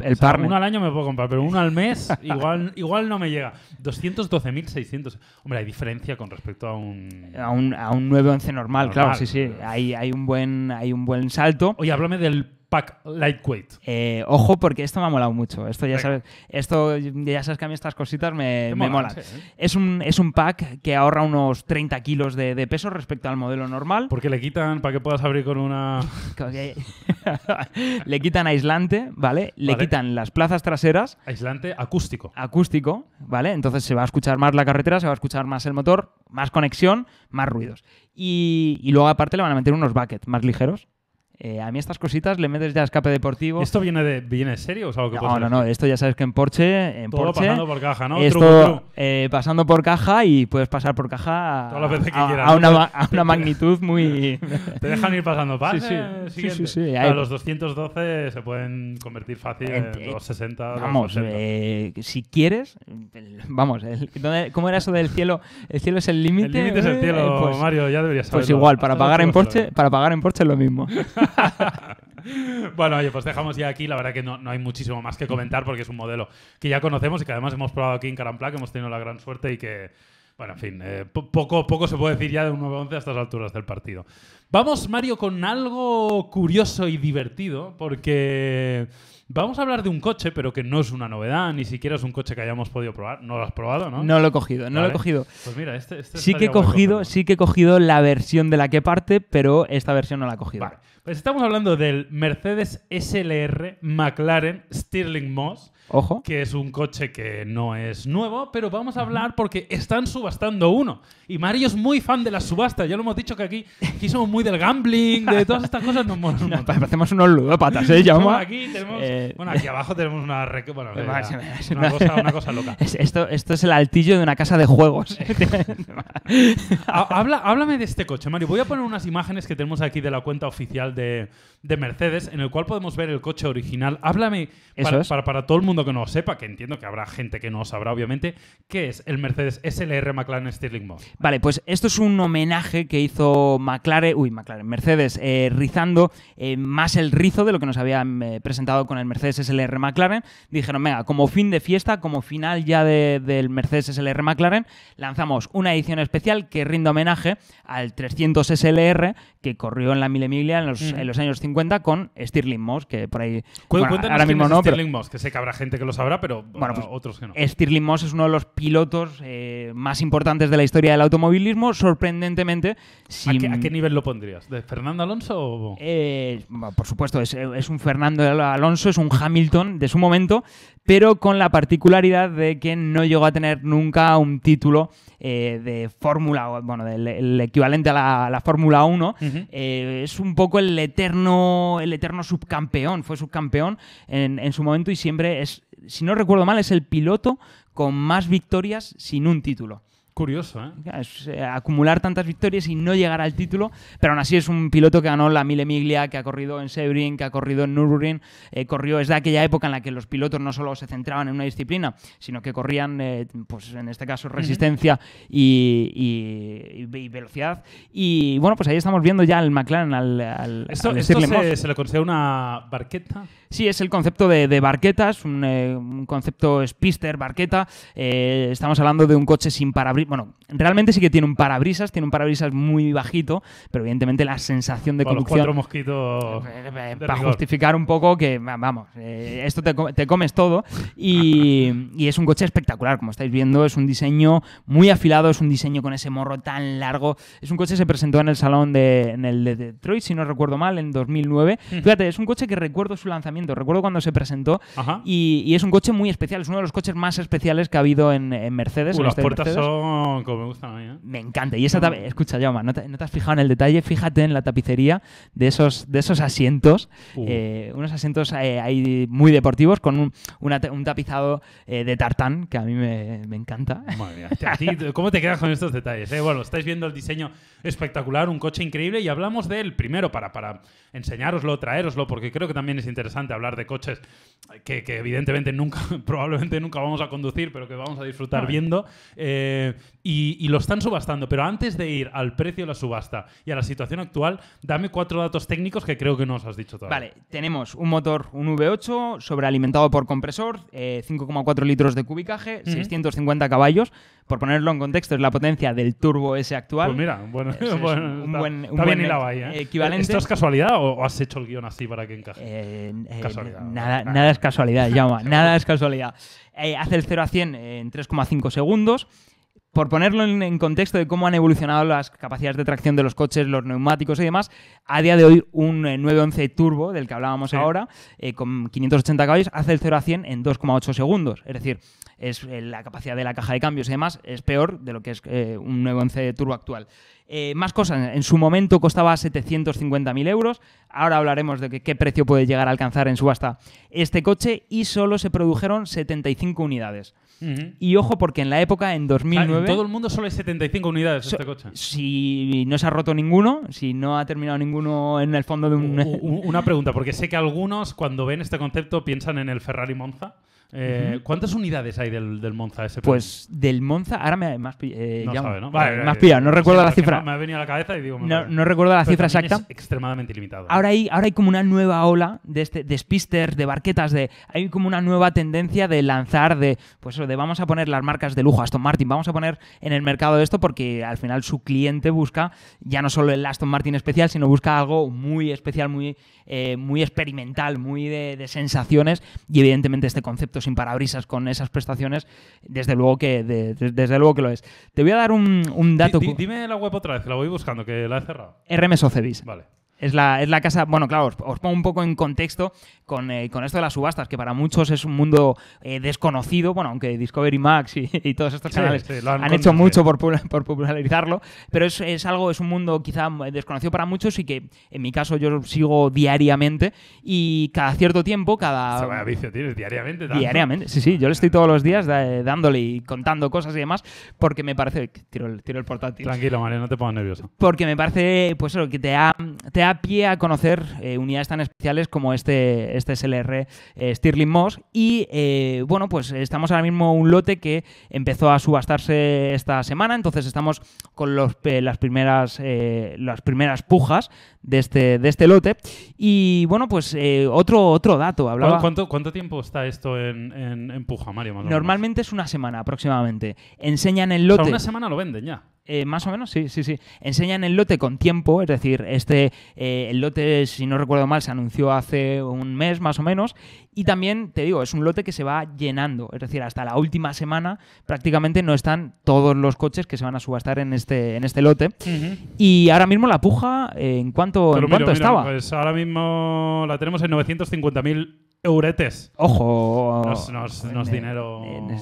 [SPEAKER 1] Uno al año me puedo comprar, pero uno al mes igual, igual no me llega. 212.600. Hombre, hay diferencia con respecto a un... A un, a un 911 normal, claro, sí,
[SPEAKER 2] sí. Hay, hay, un buen, hay un buen salto. Oye, háblame del pack lightweight. Eh, ojo, porque esto me ha molado mucho. Esto ya sabes, esto ya sabes que a mí estas cositas me, molan. ¿eh? es, un, es un pack que ahorra unos 30 kilos de, peso respecto al modelo normal. Porque le quitan para que puedas abrir con una. le quitan aislante, ¿vale? Le quitan las plazas traseras. Aislante acústico. Acústico, ¿vale? Entonces se va a escuchar más la carretera, se va a escuchar más el motor, más conexión, más ruidos. Y, y luego aparte le van a meter unos buckets más ligeros eh, a mí estas cositas le metes ya escape deportivo. ¿Esto viene de viene serio? O sea, que no, no, no, esto ya sabes que en Porsche... En Todo pasando por caja, ¿no? Esto eh, pasando por caja y puedes pasar por caja a, una, magnitud muy... Te dejan ir pasando pases. Sí, sí. sí, los
[SPEAKER 1] 212 se pueden convertir fácil en los 60. Vamos,
[SPEAKER 2] eh, si quieres, vamos, el, ¿cómo era eso del cielo? El cielo es el límite. El límite es el cielo, pues, Mario, ya deberías pues saberlo. Pues igual, para pagar, en Porsche, para pagar en Porsche es lo mismo.
[SPEAKER 1] bueno, oye, pues dejamos ya aquí. La verdad que no, hay muchísimo más que comentar porque es un modelo que ya conocemos y que además hemos probado aquí en Carampla, que hemos tenido la gran suerte y que, bueno, en fin, eh, poco, se puede decir ya de un 9-11 a estas alturas del partido. Vamos, Mario, con algo curioso y divertido porque... Vamos a hablar de un coche, pero que no es una novedad, ni siquiera es un coche que hayamos podido probar. No lo has probado, ¿no? No lo he cogido, no lo he cogido. Pues mira, este, este sí que he cogido,
[SPEAKER 2] sí que he cogido la versión de la que parte, pero esta versión no la he cogido. Vale.
[SPEAKER 1] Pues estamos hablando del Mercedes SLR McLaren Stirling Moss que es un coche que no es nuevo, pero vamos a hablar porque están subastando uno. Y Mario es muy fan de las subastas. Ya lo hemos dicho que aquí, somos muy del gambling, de todas estas cosas nos
[SPEAKER 2] unos ludópatas, ¿eh? aquí eh, bueno, aquí abajo
[SPEAKER 1] tenemos una, una, cosa, loca. Esto, esto
[SPEAKER 2] es el altillo de una casa de juegos.
[SPEAKER 1] háblame de este coche, Mario. Voy a poner unas imágenes que tenemos aquí de la cuenta oficial de, de Mercedes, en el cual podemos ver el coche original. Háblame, para, para, todo el mundo que no lo sepa, que entiendo que habrá gente que no lo sabrá, obviamente, ¿qué es el Mercedes SLR McLaren Stirling Moss?
[SPEAKER 2] Vale, pues esto es un homenaje que hizo McLaren, uy, McLaren, Mercedes, eh, rizando eh, más el rizo de lo que nos habían mm, eh, presentado con el Mercedes SLR McLaren. Dijeron, venga, como fin de fiesta, como final ya del Mercedes SLR McLaren, lanzamos una edición especial que rinde homenaje al 300 SLR que corrió en la Mille Miglia en los, en los años 50 cuenta con Stirling Moss, que por ahí. ahora mismo no.
[SPEAKER 1] que sé que habrá gente que lo sabrá, pero bueno, pues otros que no.
[SPEAKER 2] Stirling Moss es uno de los pilotos eh, más importantes de la historia del automovilismo, sorprendentemente. ¿A, qué, nivel lo pondrías?
[SPEAKER 1] ¿De Fernando Alonso o.? Eh,
[SPEAKER 2] por supuesto, es, es, un Fernando Alonso, es un Hamilton de su momento, pero con la particularidad de que no llegó a tener nunca un título eh, de Fórmula, bueno, el equivalente a la, Fórmula 1. Eh, es un poco el eterno, el eterno subcampeón, fue subcampeón en, en su momento y siempre es, si no recuerdo mal, es el piloto con más victorias sin un título. Curioso, ¿eh? ¿eh? acumular tantas victorias y no llegar al título, pero aún así es un piloto que ganó la Mille Miglia, que ha corrido en Sebring, que ha corrido en Nürburgring, eh, corrió, es de aquella época en la que los pilotos no solo se centraban en una disciplina, sino que corrían, eh, pues en este caso, resistencia y,
[SPEAKER 1] velocidad.
[SPEAKER 2] Y bueno, pues ahí estamos viendo ya al McLaren, al, ¿Esto, se,
[SPEAKER 1] le considera una barqueta?
[SPEAKER 2] Sí, es el concepto de, barquetas, un, un, concepto spister, barqueta. estamos hablando de un coche sin parabrisas bueno, realmente sí que tiene un parabrisas, tiene un parabrisas muy bajito, pero evidentemente la sensación de conducción. cuatro mosquitos. Eh, eh, para justificar un poco que, vamos, eh, esto te, comes todo. Y, es un coche espectacular, como estáis viendo. Es un diseño muy afilado, es un diseño con ese morro tan largo. Es un coche que se presentó en el salón de, en el de Detroit, si no recuerdo mal, en 2009. Mm. Fíjate, es un coche que recuerdo su lanzamiento, recuerdo cuando se presentó. Y, y, es un coche muy especial, es uno de los coches más especiales que ha habido en, Mercedes. Uh, las este puertas
[SPEAKER 1] son ¿eh? me encanta. Y esa
[SPEAKER 2] escucha, Jaume, ¿no te, has fijado en el detalle? Fíjate en la tapicería de esos, de esos asientos. Uh. Eh, unos asientos eh, ahí muy deportivos con un, tapizado de tartán que a mí me, encanta.
[SPEAKER 1] ¿Cómo te quedas con estos detalles? Bueno, estáis viendo el diseño espectacular, un coche increíble y hablamos del primero para, para enseñároslo, traeroslo, porque creo que también es interesante hablar de coches que, evidentemente nunca, probablemente nunca vamos a conducir, pero que vamos a disfrutar viendo y, lo están subastando. Pero antes de ir al precio de la subasta y a la situación actual, dame cuatro datos técnicos que creo que no os has dicho todavía. Vale, tenemos
[SPEAKER 2] un motor, un V8, sobrealimentado por compresor, 5,4 eh, litros de cubicaje, 650 caballos. Por ponerlo en contexto, es la potencia del turbo
[SPEAKER 1] S actual. Pues mira, bueno, está, bien un buen ¿eh? equivalente. ¿Esto es casualidad o, has hecho el guión así para que encaje? Eh, casualidad. Nada,
[SPEAKER 2] ah. nada. es casualidad, llama. nada es casualidad. hace el 0 a 100 en 3,5 segundos por ponerlo en, contexto de cómo han evolucionado las capacidades de tracción de los coches, los neumáticos y demás, a día de hoy un 911 eh, Turbo, del que hablábamos ahora, eh, con 580 caballos, hace el 0 a 100 en 2,8 segundos. Es decir, es eh, la capacidad de la caja de cambios y demás es peor de lo que es eh, un un de Turbo actual. Eh, más cosas, en su momento costaba 750.000 euros, ahora hablaremos de qué precio puede llegar a alcanzar en subasta este coche y solo se produjeron 75 unidades. Y ojo, porque en la época, en 2009. todo el
[SPEAKER 1] mundo solo hay 75 unidades este coche. Si no se ha roto ninguno, si no ha terminado ninguno en el fondo de un. Una pregunta, porque sé que algunos, cuando ven este concepto, piensan en el Ferrari Monza. Eh, ¿Cuántas unidades hay del, Monza ese? Pues
[SPEAKER 2] del Monza, ahora me más más no recuerdo la cifra. Me ha
[SPEAKER 1] venido a la cabeza y digo. No, recuerdo la cifra exacta. extremadamente limitado. Ahora hay,
[SPEAKER 2] ahora hay como una nueva ola de, este, de spisters, de barquetas, de hay como una nueva tendencia de lanzar de, pues de vamos a poner las marcas de lujo Aston Martin, vamos a poner en el mercado esto porque al final su cliente busca ya no solo el Aston Martin especial, sino busca algo muy especial, muy, eh, muy experimental, muy de sensaciones y evidentemente este concepto sin parabrisas con esas prestaciones, desde luego que, desde luego que lo es. Te voy a dar un, dato.
[SPEAKER 1] dime la web otra vez, la voy buscando, que la he cerrado. RM Vale.
[SPEAKER 2] Es la, es la, casa, bueno, claro, os, pongo un poco en contexto con, eh, con, esto de las subastas, que para muchos es un mundo eh, desconocido, bueno, aunque Discovery Max y, todos estos canales han, hecho mucho por, por popularizarlo, pero es, es, algo, es un mundo quizá desconocido para muchos y que en mi caso yo sigo diariamente y cada cierto tiempo, cada... Se vicio
[SPEAKER 1] tienes diariamente. Diariamente, sí, sí,
[SPEAKER 2] yo le estoy todos los días eh, dándole y contando cosas y demás porque me parece... Tiro el, tiro el portátil.
[SPEAKER 1] Tranquilo, María no te pongas nervioso.
[SPEAKER 2] Porque me parece, pues lo que te ha, te ha a pie a conocer eh, unidades tan especiales como este, este SLR eh, Stirling Moss. Y eh, bueno, pues estamos ahora mismo un lote que empezó a subastarse esta semana, entonces estamos con los, las, primeras, las primeras pujas de este, de este lote. Y bueno, pues otro, otro dato. Hablaba... ¿Cuánto,
[SPEAKER 1] ¿Cuánto tiempo está esto en, en, en puja, Mario? Normalmente
[SPEAKER 2] es una semana aproximadamente. Enseñan el lote. O una semana
[SPEAKER 1] lo venden ya. Eh,
[SPEAKER 2] más o menos, sí, sí, sí. Enseñan el lote con tiempo, es decir, este eh, el lote, si no recuerdo mal, se anunció hace un mes más o menos. Y también, te digo, es un lote que se va llenando, es decir, hasta la última semana prácticamente no están todos los coches que se van a subastar en este, en este lote.
[SPEAKER 1] Y ahora mismo la puja,
[SPEAKER 2] eh, ¿en cuánto, estaba?
[SPEAKER 1] pues ahora mismo la tenemos en 950.000 euretes. Ojo. Nos, nos, dinero.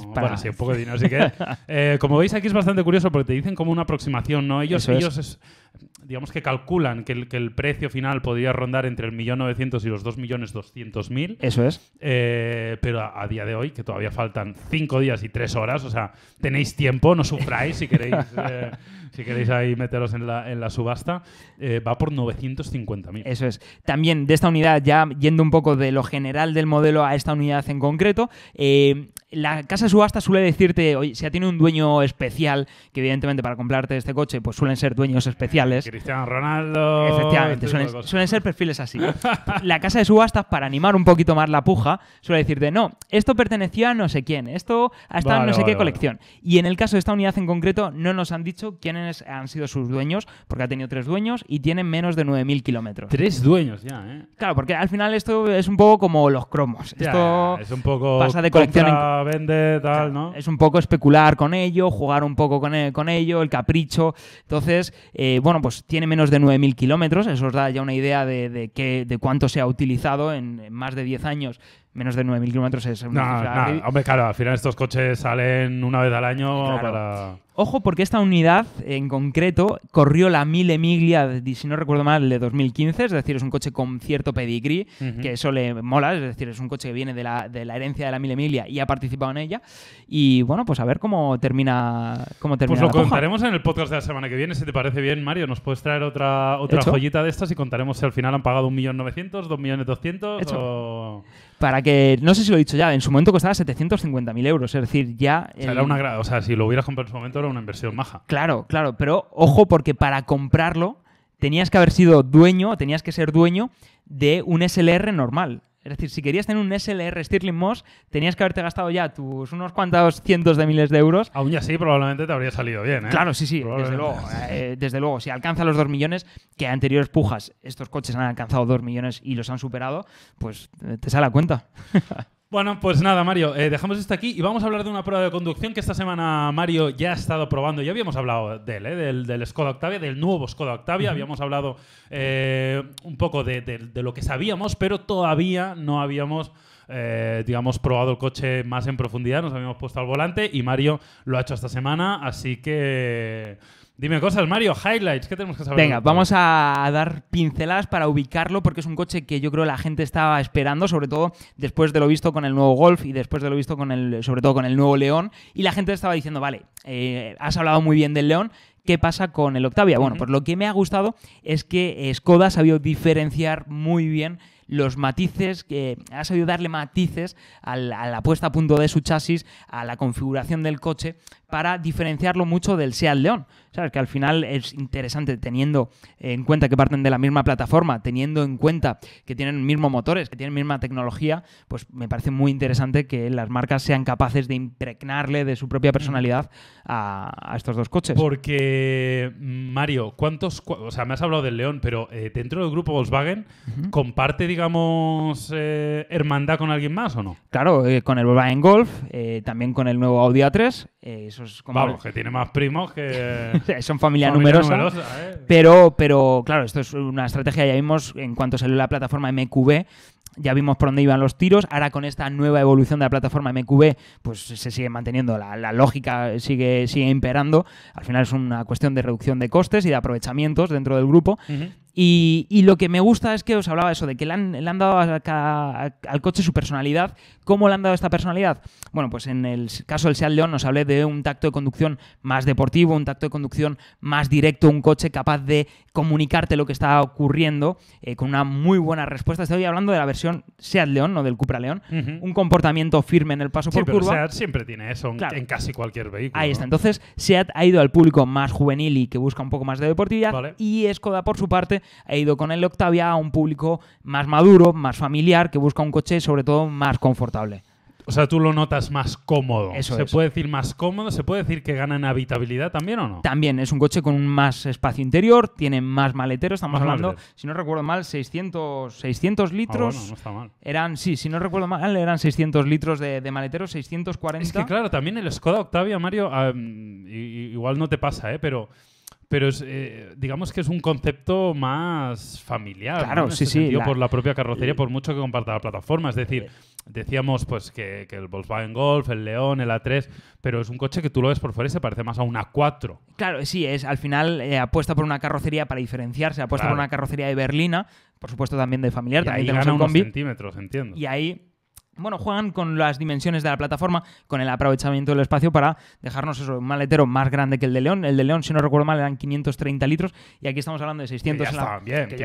[SPEAKER 1] bueno, sí, un poco de dinero, Así que. Eh, como veis, aquí es bastante curioso porque te dicen como una aproximación, ¿no? Ellos, ellos Es, digamos que calculan que el, precio final podría rondar entre el 1.900.000 y los 2.200.000. Eso es. Eh, pero a, día de hoy, que todavía faltan 5 días y 3 horas, o sea, tenéis tiempo, no sufráis si queréis, eh, si queréis ahí meteros en la, en la subasta, eh, va por 950.000. Eso es. También
[SPEAKER 2] de esta unidad, ya yendo un poco de lo general del modelo a esta unidad en concreto, eh, la casa de subasta suele decirte, oye, si tiene un dueño especial, que evidentemente para comprarte este coche, pues suelen ser dueños especiales. Cristiano Ronaldo. Efectivamente, este suelen, ser perfiles así. La casa de subastas, para animar un poquito más la puja, suele decirte, no, esto perteneció a no sé quién, esto a esta no sé qué colección. Y en el caso de esta unidad en concreto, no nos han dicho quiénes han sido sus dueños, porque ha tenido tres dueños y tiene menos de 9.000 kilómetros. Tres dueños ya, ¿eh? Claro, porque al final esto es un poco como los cromos. esto es un poco pasa de colección vende, tal, ¿no? Es un poco especular con ello, jugar un poco con, e-, con ello, el capricho. Entonces, eh, bueno, pues tiene menos de 9.000 kilómetros, eso os da ya una idea de, de, de cuánto se ha utilizado en, en más de 10 años menos de 9.000 kilómetros es una hombre, claro, al final estos
[SPEAKER 1] coches salen una vez al año para...
[SPEAKER 2] Ojo, porque esta unidad en concreto corrió la Mille Emilia, si no recuerdo mal, de 2015, es decir, es un coche con cierto pedigrí, que eso le mola, es decir, es un coche que viene de la, herencia de la Mille Emilia y ha participado en ella. Y bueno, pues a ver cómo termina cómo pues termina Pues lo contaremos
[SPEAKER 1] en el podcast de la semana que viene, si te parece bien, Mario, nos puedes traer otra, otra joyita de estas y contaremos si al final han pagado 1.900.000, 2.200.000
[SPEAKER 2] o para que, no sé si lo he dicho ya, en su momento costaba 750.000 euros, es decir, ya... era una,
[SPEAKER 1] o sea, si lo hubieras comprado en su momento era una inversión maja. Claro, claro,
[SPEAKER 2] pero ojo porque para comprarlo tenías que haber sido dueño, tenías que ser dueño de un SLR normal. Es decir, si querías tener un SLR Stirling Moss, tenías que haberte gastado ya tus unos cuantos cientos de miles de
[SPEAKER 1] euros. Aún ya así, probablemente te habría salido
[SPEAKER 2] bien. ¿eh? Claro, sí, sí. Desde luego, eh, desde luego, si alcanza los 2 millones, que anteriores pujas estos coches han alcanzado 2 millones
[SPEAKER 1] y los han superado,
[SPEAKER 2] pues eh, te sale la cuenta.
[SPEAKER 1] Bueno, pues nada, Mario, eh, dejamos esto aquí y vamos a hablar de una prueba de conducción que esta semana Mario ya ha estado probando. Ya habíamos hablado de él, eh, del, del, Skoda Octavia, del nuevo Skoda Octavia. Habíamos hablado eh, un poco de, lo que sabíamos, pero todavía no habíamos... digamos, probado el coche más en profundidad, nos habíamos puesto al volante y Mario lo ha hecho esta semana, así que Dime cosas, Mario, highlights, ¿qué tenemos que saber? Venga,
[SPEAKER 2] vamos a dar pinceladas para ubicarlo porque es un coche que yo creo la gente estaba esperando, sobre todo después de lo visto con el nuevo Golf y después de lo visto con el, sobre todo con el nuevo León. Y la gente estaba diciendo, vale, eh, has hablado muy bien del León, ¿Qué pasa con el Octavia? Bueno, pues lo que me ha gustado es que eh, Skoda ha sabido diferenciar muy bien los matices, que ha sabido darle matices a la, puesta a punto de su chasis, a la configuración del coche, para diferenciarlo mucho del Seat León. ¿Sabes? Que al final es interesante teniendo en cuenta que parten de la misma plataforma, teniendo en cuenta que tienen mismos motores, que tienen misma tecnología, pues me parece muy interesante que las marcas sean
[SPEAKER 1] capaces de impregnarle de su propia personalidad a, estos dos coches. Porque, Mario, ¿cuántos... o sea, me has hablado del León, pero eh, dentro del grupo Volkswagen, ¿comparte, digamos, eh, hermandad con alguien más o no?
[SPEAKER 2] Claro, eh, con el Volkswagen Golf, también con el nuevo Audi A3
[SPEAKER 1] eh, como Vamos, que tiene más primos que... Son familia, numerosa.
[SPEAKER 2] Eh. pero, pero claro, esto es una estrategia, ya vimos, en cuanto salió la plataforma MQB, ya vimos por dónde iban los tiros. Ahora con esta nueva evolución de la plataforma MQB, pues se sigue manteniendo, la, lógica sigue, sigue imperando. Al final es una cuestión de reducción de costes y de aprovechamientos dentro del grupo. Y, lo que me gusta es que os hablaba eso, de que le han, dado al coche su personalidad. ¿Cómo le han dado esta personalidad? Bueno, pues en el caso del Seat León nos hablé de un tacto de conducción más deportivo, un tacto de conducción más directo, un coche capaz de comunicarte lo que está ocurriendo eh, con una muy buena respuesta. Estoy hablando de la versión Seat León, no del Cupra León. Un comportamiento firme en el paso sí, por pero curva. Seat siempre
[SPEAKER 1] tiene eso en, casi cualquier vehículo. Ahí está. Entonces,
[SPEAKER 2] Seat ha ido al público más juvenil y que busca un poco más de deportividad. Y Skoda, por su parte, he ido con el Octavia a un público más maduro, más familiar, que busca un coche sobre todo más confortable. O sea, tú lo notas más
[SPEAKER 1] cómodo. Eso se puede decir más cómodo, se puede decir que gana en habitabilidad también o no. También es un coche con más espacio interior, tiene más maletero, estamos hablando,
[SPEAKER 2] si no recuerdo mal, 600, ah, litros. no está mal. Eran, sí, si no recuerdo mal, eran 600 litros de, maletero, 640. Es que
[SPEAKER 1] claro, también el Skoda Octavia, Mario, igual no te pasa, ¿eh? pero pero eh, digamos que es un concepto más familiar. Claro, sí, sí. Por la propia carrocería, por mucho que comparta la plataforma. Es decir, decíamos pues que, el Volkswagen Golf, el León, el A3, pero es un coche que tú lo ves por fuera y se parece más a un A4. Claro, sí, es al
[SPEAKER 2] final eh, apuesta por una carrocería para diferenciarse, apuesta por una carrocería de
[SPEAKER 1] berlina, por supuesto también de familiar,
[SPEAKER 2] y también ahí gana un unos combi.
[SPEAKER 1] centímetros, entiendo.
[SPEAKER 2] Y ahí bueno, juegan con las dimensiones de la plataforma, con el aprovechamiento del espacio para dejarnos eso, un maletero más grande que el de León. El de León, si no recuerdo mal, eran 530 litros y aquí estamos hablando de 600. Que ya,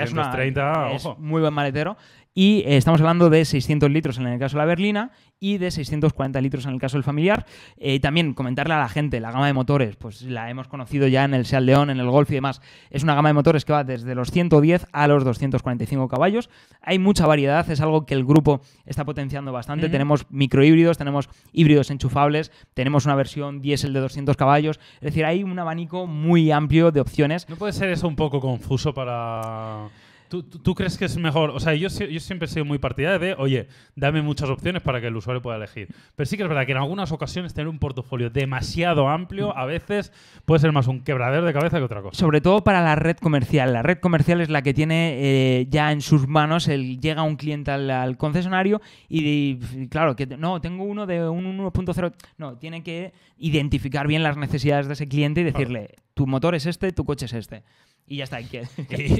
[SPEAKER 2] está, bien, es, ojo. muy buen maletero. Y eh, estamos hablando de 600 litros en el caso de la berlina y de 640 litros en el caso del familiar. Eh, y también comentarle a la gente la gama de motores, pues la hemos conocido ya en el Seat León, en el Golf y demás. Es una gama de motores que va desde los 110 a los 245 caballos. Hay mucha variedad, es algo que el grupo está potenciando bastante. Tenemos microhíbridos, tenemos híbridos enchufables, tenemos una versión diésel de 200 caballos. Es decir, hay un abanico muy amplio
[SPEAKER 1] de opciones. ¿No puede ser eso un poco confuso para ¿Tú, crees que es mejor? O sea, yo, siempre he sido muy partidario de, oye, dame muchas opciones para que el usuario pueda elegir. Pero sí que es verdad que en algunas ocasiones tener un portafolio demasiado amplio a veces puede ser más un quebradero de cabeza que otra cosa.
[SPEAKER 2] Sobre todo para la red comercial. La red comercial es la que tiene eh, ya en sus manos, el, llega un cliente al, concesionario y, claro, que no, tengo uno de un 1.0. No, tiene que identificar bien las necesidades de ese cliente y decirle, tu motor es este, tu coche es este y ya está. Y,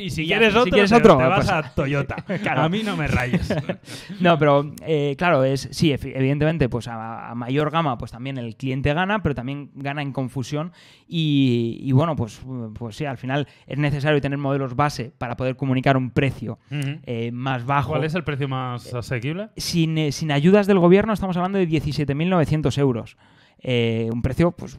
[SPEAKER 2] si, quieres, otro, te, vas a Toyota. A mí no me rayes. no, pero eh, claro, es sí, evidentemente, pues a, mayor gama, pues también el cliente gana, pero también gana en confusión. Y, bueno, pues, pues sí, al final es necesario tener modelos base para poder comunicar un precio eh,
[SPEAKER 1] más bajo. ¿Cuál es el precio más eh, asequible?
[SPEAKER 2] Sin, ayudas del gobierno estamos hablando de 17.900 euros. un precio pues,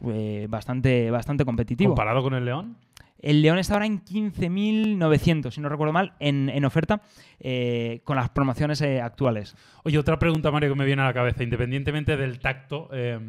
[SPEAKER 2] bastante, bastante competitivo. ¿Comparado con el León? El León está ahora en 15.900, si no recuerdo mal, en, oferta eh,
[SPEAKER 1] con las promociones eh, actuales. Oye, otra pregunta, Mario, que me viene a la cabeza, independientemente del tacto, eh,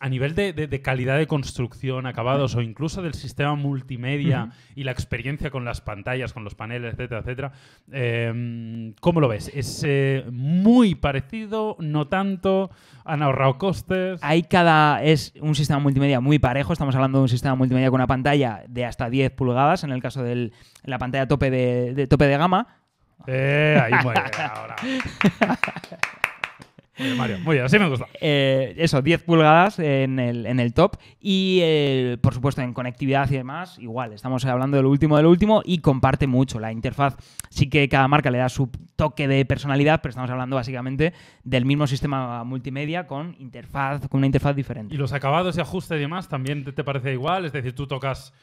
[SPEAKER 1] a nivel de, calidad de construcción, acabados o incluso del sistema multimedia y la experiencia con las pantallas, con los paneles, etcétera, etcétera, em, ¿cómo lo ves? ¿Es muy parecido? ¿No tanto? ¿Han ahorrado costes?
[SPEAKER 2] Hay cada... Es un sistema multimedia muy parejo, estamos hablando de un sistema multimedia con una pantalla de hasta 10 pulgadas, en el caso de la pantalla tope de, tope de gama.
[SPEAKER 1] Eh, ahí muere, ahora. Muy bien, Mario.
[SPEAKER 2] Muy bien, así me gusta. Eh, eso, 10 pulgadas en el, en el top. Y, eh, por supuesto, en conectividad y demás, igual, estamos hablando del último del último y comparte mucho. La interfaz sí que cada marca le da su toque de personalidad, pero estamos hablando básicamente del mismo sistema multimedia con interfaz, con una interfaz diferente. ¿Y los
[SPEAKER 1] acabados y ajustes y demás también te parece igual? Es decir, tú tocas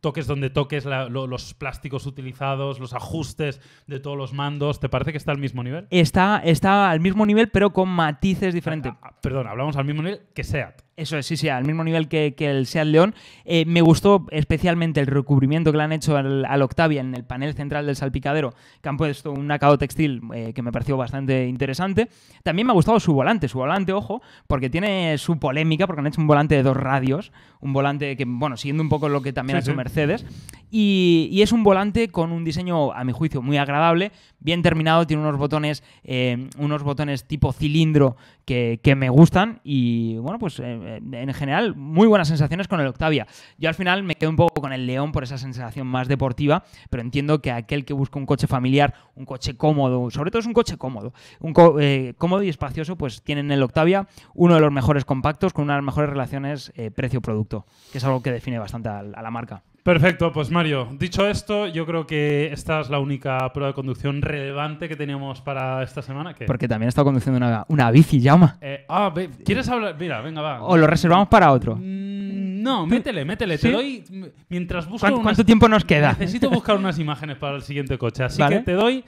[SPEAKER 1] toques donde toques, los plásticos utilizados, los ajustes de todos los mandos, ¿te parece que está al mismo nivel?
[SPEAKER 2] Está, está al mismo nivel, pero con matices diferentes. Ah, perdón, hablamos al mismo nivel que SEAT. Eso es, sí, sí, al mismo nivel que, el Seat León. Eh, me gustó especialmente el recubrimiento que le han hecho al, Octavia en el panel central del salpicadero, que han puesto un acabado textil eh, que me pareció bastante interesante. También me ha gustado su volante, su volante, ojo, porque tiene su polémica, porque han hecho un volante de dos radios, un volante que, bueno, siguiendo un poco lo que también ha hecho Mercedes, y es un volante con un diseño, a mi juicio, muy agradable, bien terminado, tiene unos botones, eh, unos botones tipo cilindro que, me gustan y bueno, pues eh, eh, en general muy buenas sensaciones con el Octavia. Yo al final me quedo un poco con el León por esa sensación más deportiva, pero entiendo que aquel que busca un coche familiar, un coche cómodo, sobre todo es un coche cómodo, un cómodo y espacioso, pues tienen el Octavia uno de los mejores compactos con unas mejores relaciones precio-producto, que es algo que define bastante a la marca.
[SPEAKER 1] Perfecto, pues Mario, dicho esto, yo creo que esta es la única prueba de conducción relevante que teníamos para esta semana. Porque
[SPEAKER 2] también he estado conduciendo una, una bici, llama.
[SPEAKER 1] Eh, ah, ¿quieres hablar? Mira, venga, va. O lo
[SPEAKER 2] reservamos para otro. Mm,
[SPEAKER 1] no, métele, métele. Te doy. Mientras busco. ¿Cuánto, tiempo nos queda? Necesito buscar unas imágenes para el siguiente coche, así que te doy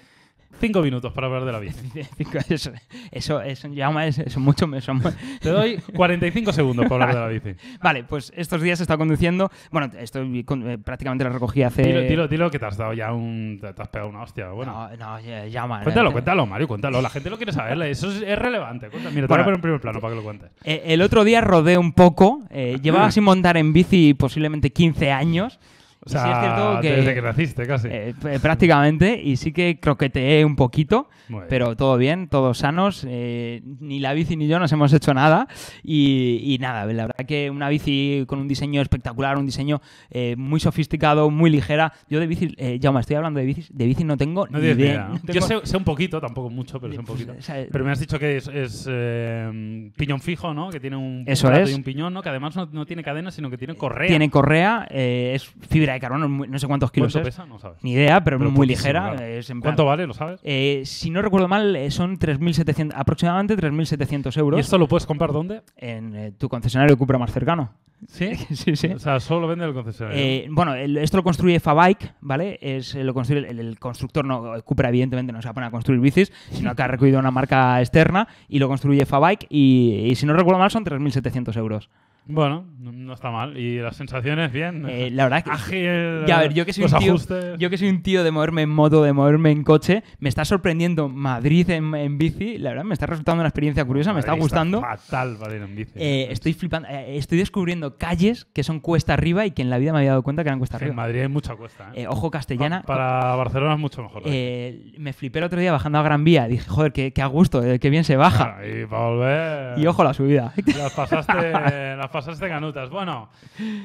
[SPEAKER 1] Cinco minutos para hablar de la bici. eso, eso, eso, más, mucho me Te doy 45
[SPEAKER 2] segundos para hablar de la bici. Vale, pues estos días he estado conduciendo. Bueno, esto eh, prácticamente la recogí hace. Dilo,
[SPEAKER 1] dilo, que te has dado ya un. Te, has pegado una hostia. Bueno. No, no, ya, Cuéntalo, cuéntalo, Mario, cuéntalo. La gente lo quiere saber. Eso es, relevante. Mira, te voy a poner en primer plano para que lo cuentes. Eh,
[SPEAKER 2] el otro día rodé un poco. Eh, llevaba ah. sin montar en bici posiblemente 15 años. O sea, sí es cierto que, desde que
[SPEAKER 1] naciste casi. Eh,
[SPEAKER 2] prácticamente, y sí que croqueteé un poquito, pero todo bien, todos sanos. Eh, ni la bici ni yo nos hemos hecho nada. Y, nada, la verdad que una bici con un diseño espectacular, un diseño eh, muy sofisticado, muy ligera. Yo de bici, ya me estoy hablando de bicis, de bici no tengo ni idea. Yo sé,
[SPEAKER 1] un poquito, tampoco mucho, pero sé un poquito. pero me has dicho que es, piñón fijo, ¿no? Que tiene un, eso es. y un piñón, ¿no? Que además no, no, tiene cadena, sino que tiene correa. Tiene
[SPEAKER 2] correa, es fibra de no sé cuántos kilos Pesa? No sabes. Ni idea, pero, es muy ligera. ¿Cuánto vale? ¿Lo
[SPEAKER 1] sabes? Eh, si no
[SPEAKER 2] recuerdo mal, eh, son 3.700, aproximadamente 3.700 euros. ¿Y esto lo puedes comprar dónde? En eh, tu concesionario Cupra más cercano.
[SPEAKER 1] ¿Sí? sí, sí. O sea, solo vende el
[SPEAKER 2] concesionario. bueno, esto lo construye Fabike, ¿vale? Es, lo construye el, constructor, no, Cupra evidentemente no se va a poner a construir bicis, sino que ha recogido una marca externa y lo construye Fabike y, y si no recuerdo mal son 3.700 euros.
[SPEAKER 1] Bueno, no está mal. ¿Y las sensaciones bien? Eh, la verdad que... Ágil, ver, yo que, soy un tío,
[SPEAKER 2] yo que soy un tío de moverme en moto, de moverme en coche, me está sorprendiendo Madrid en, bici. La verdad, me está resultando una experiencia curiosa, me está gustando.
[SPEAKER 1] fatal para en bici. Eh,
[SPEAKER 2] ¿eh? estoy flipando, estoy descubriendo calles que son cuesta arriba y que en la vida me había dado cuenta que eran cuesta arriba. En Madrid hay mucha cuesta. ojo castellana. para Barcelona es mucho mejor. me flipé el otro día bajando a Gran Vía. Dije, joder, qué, a gusto, qué bien se baja. y
[SPEAKER 1] para volver...
[SPEAKER 2] Y ojo la subida.
[SPEAKER 1] Las pasaste... Bueno,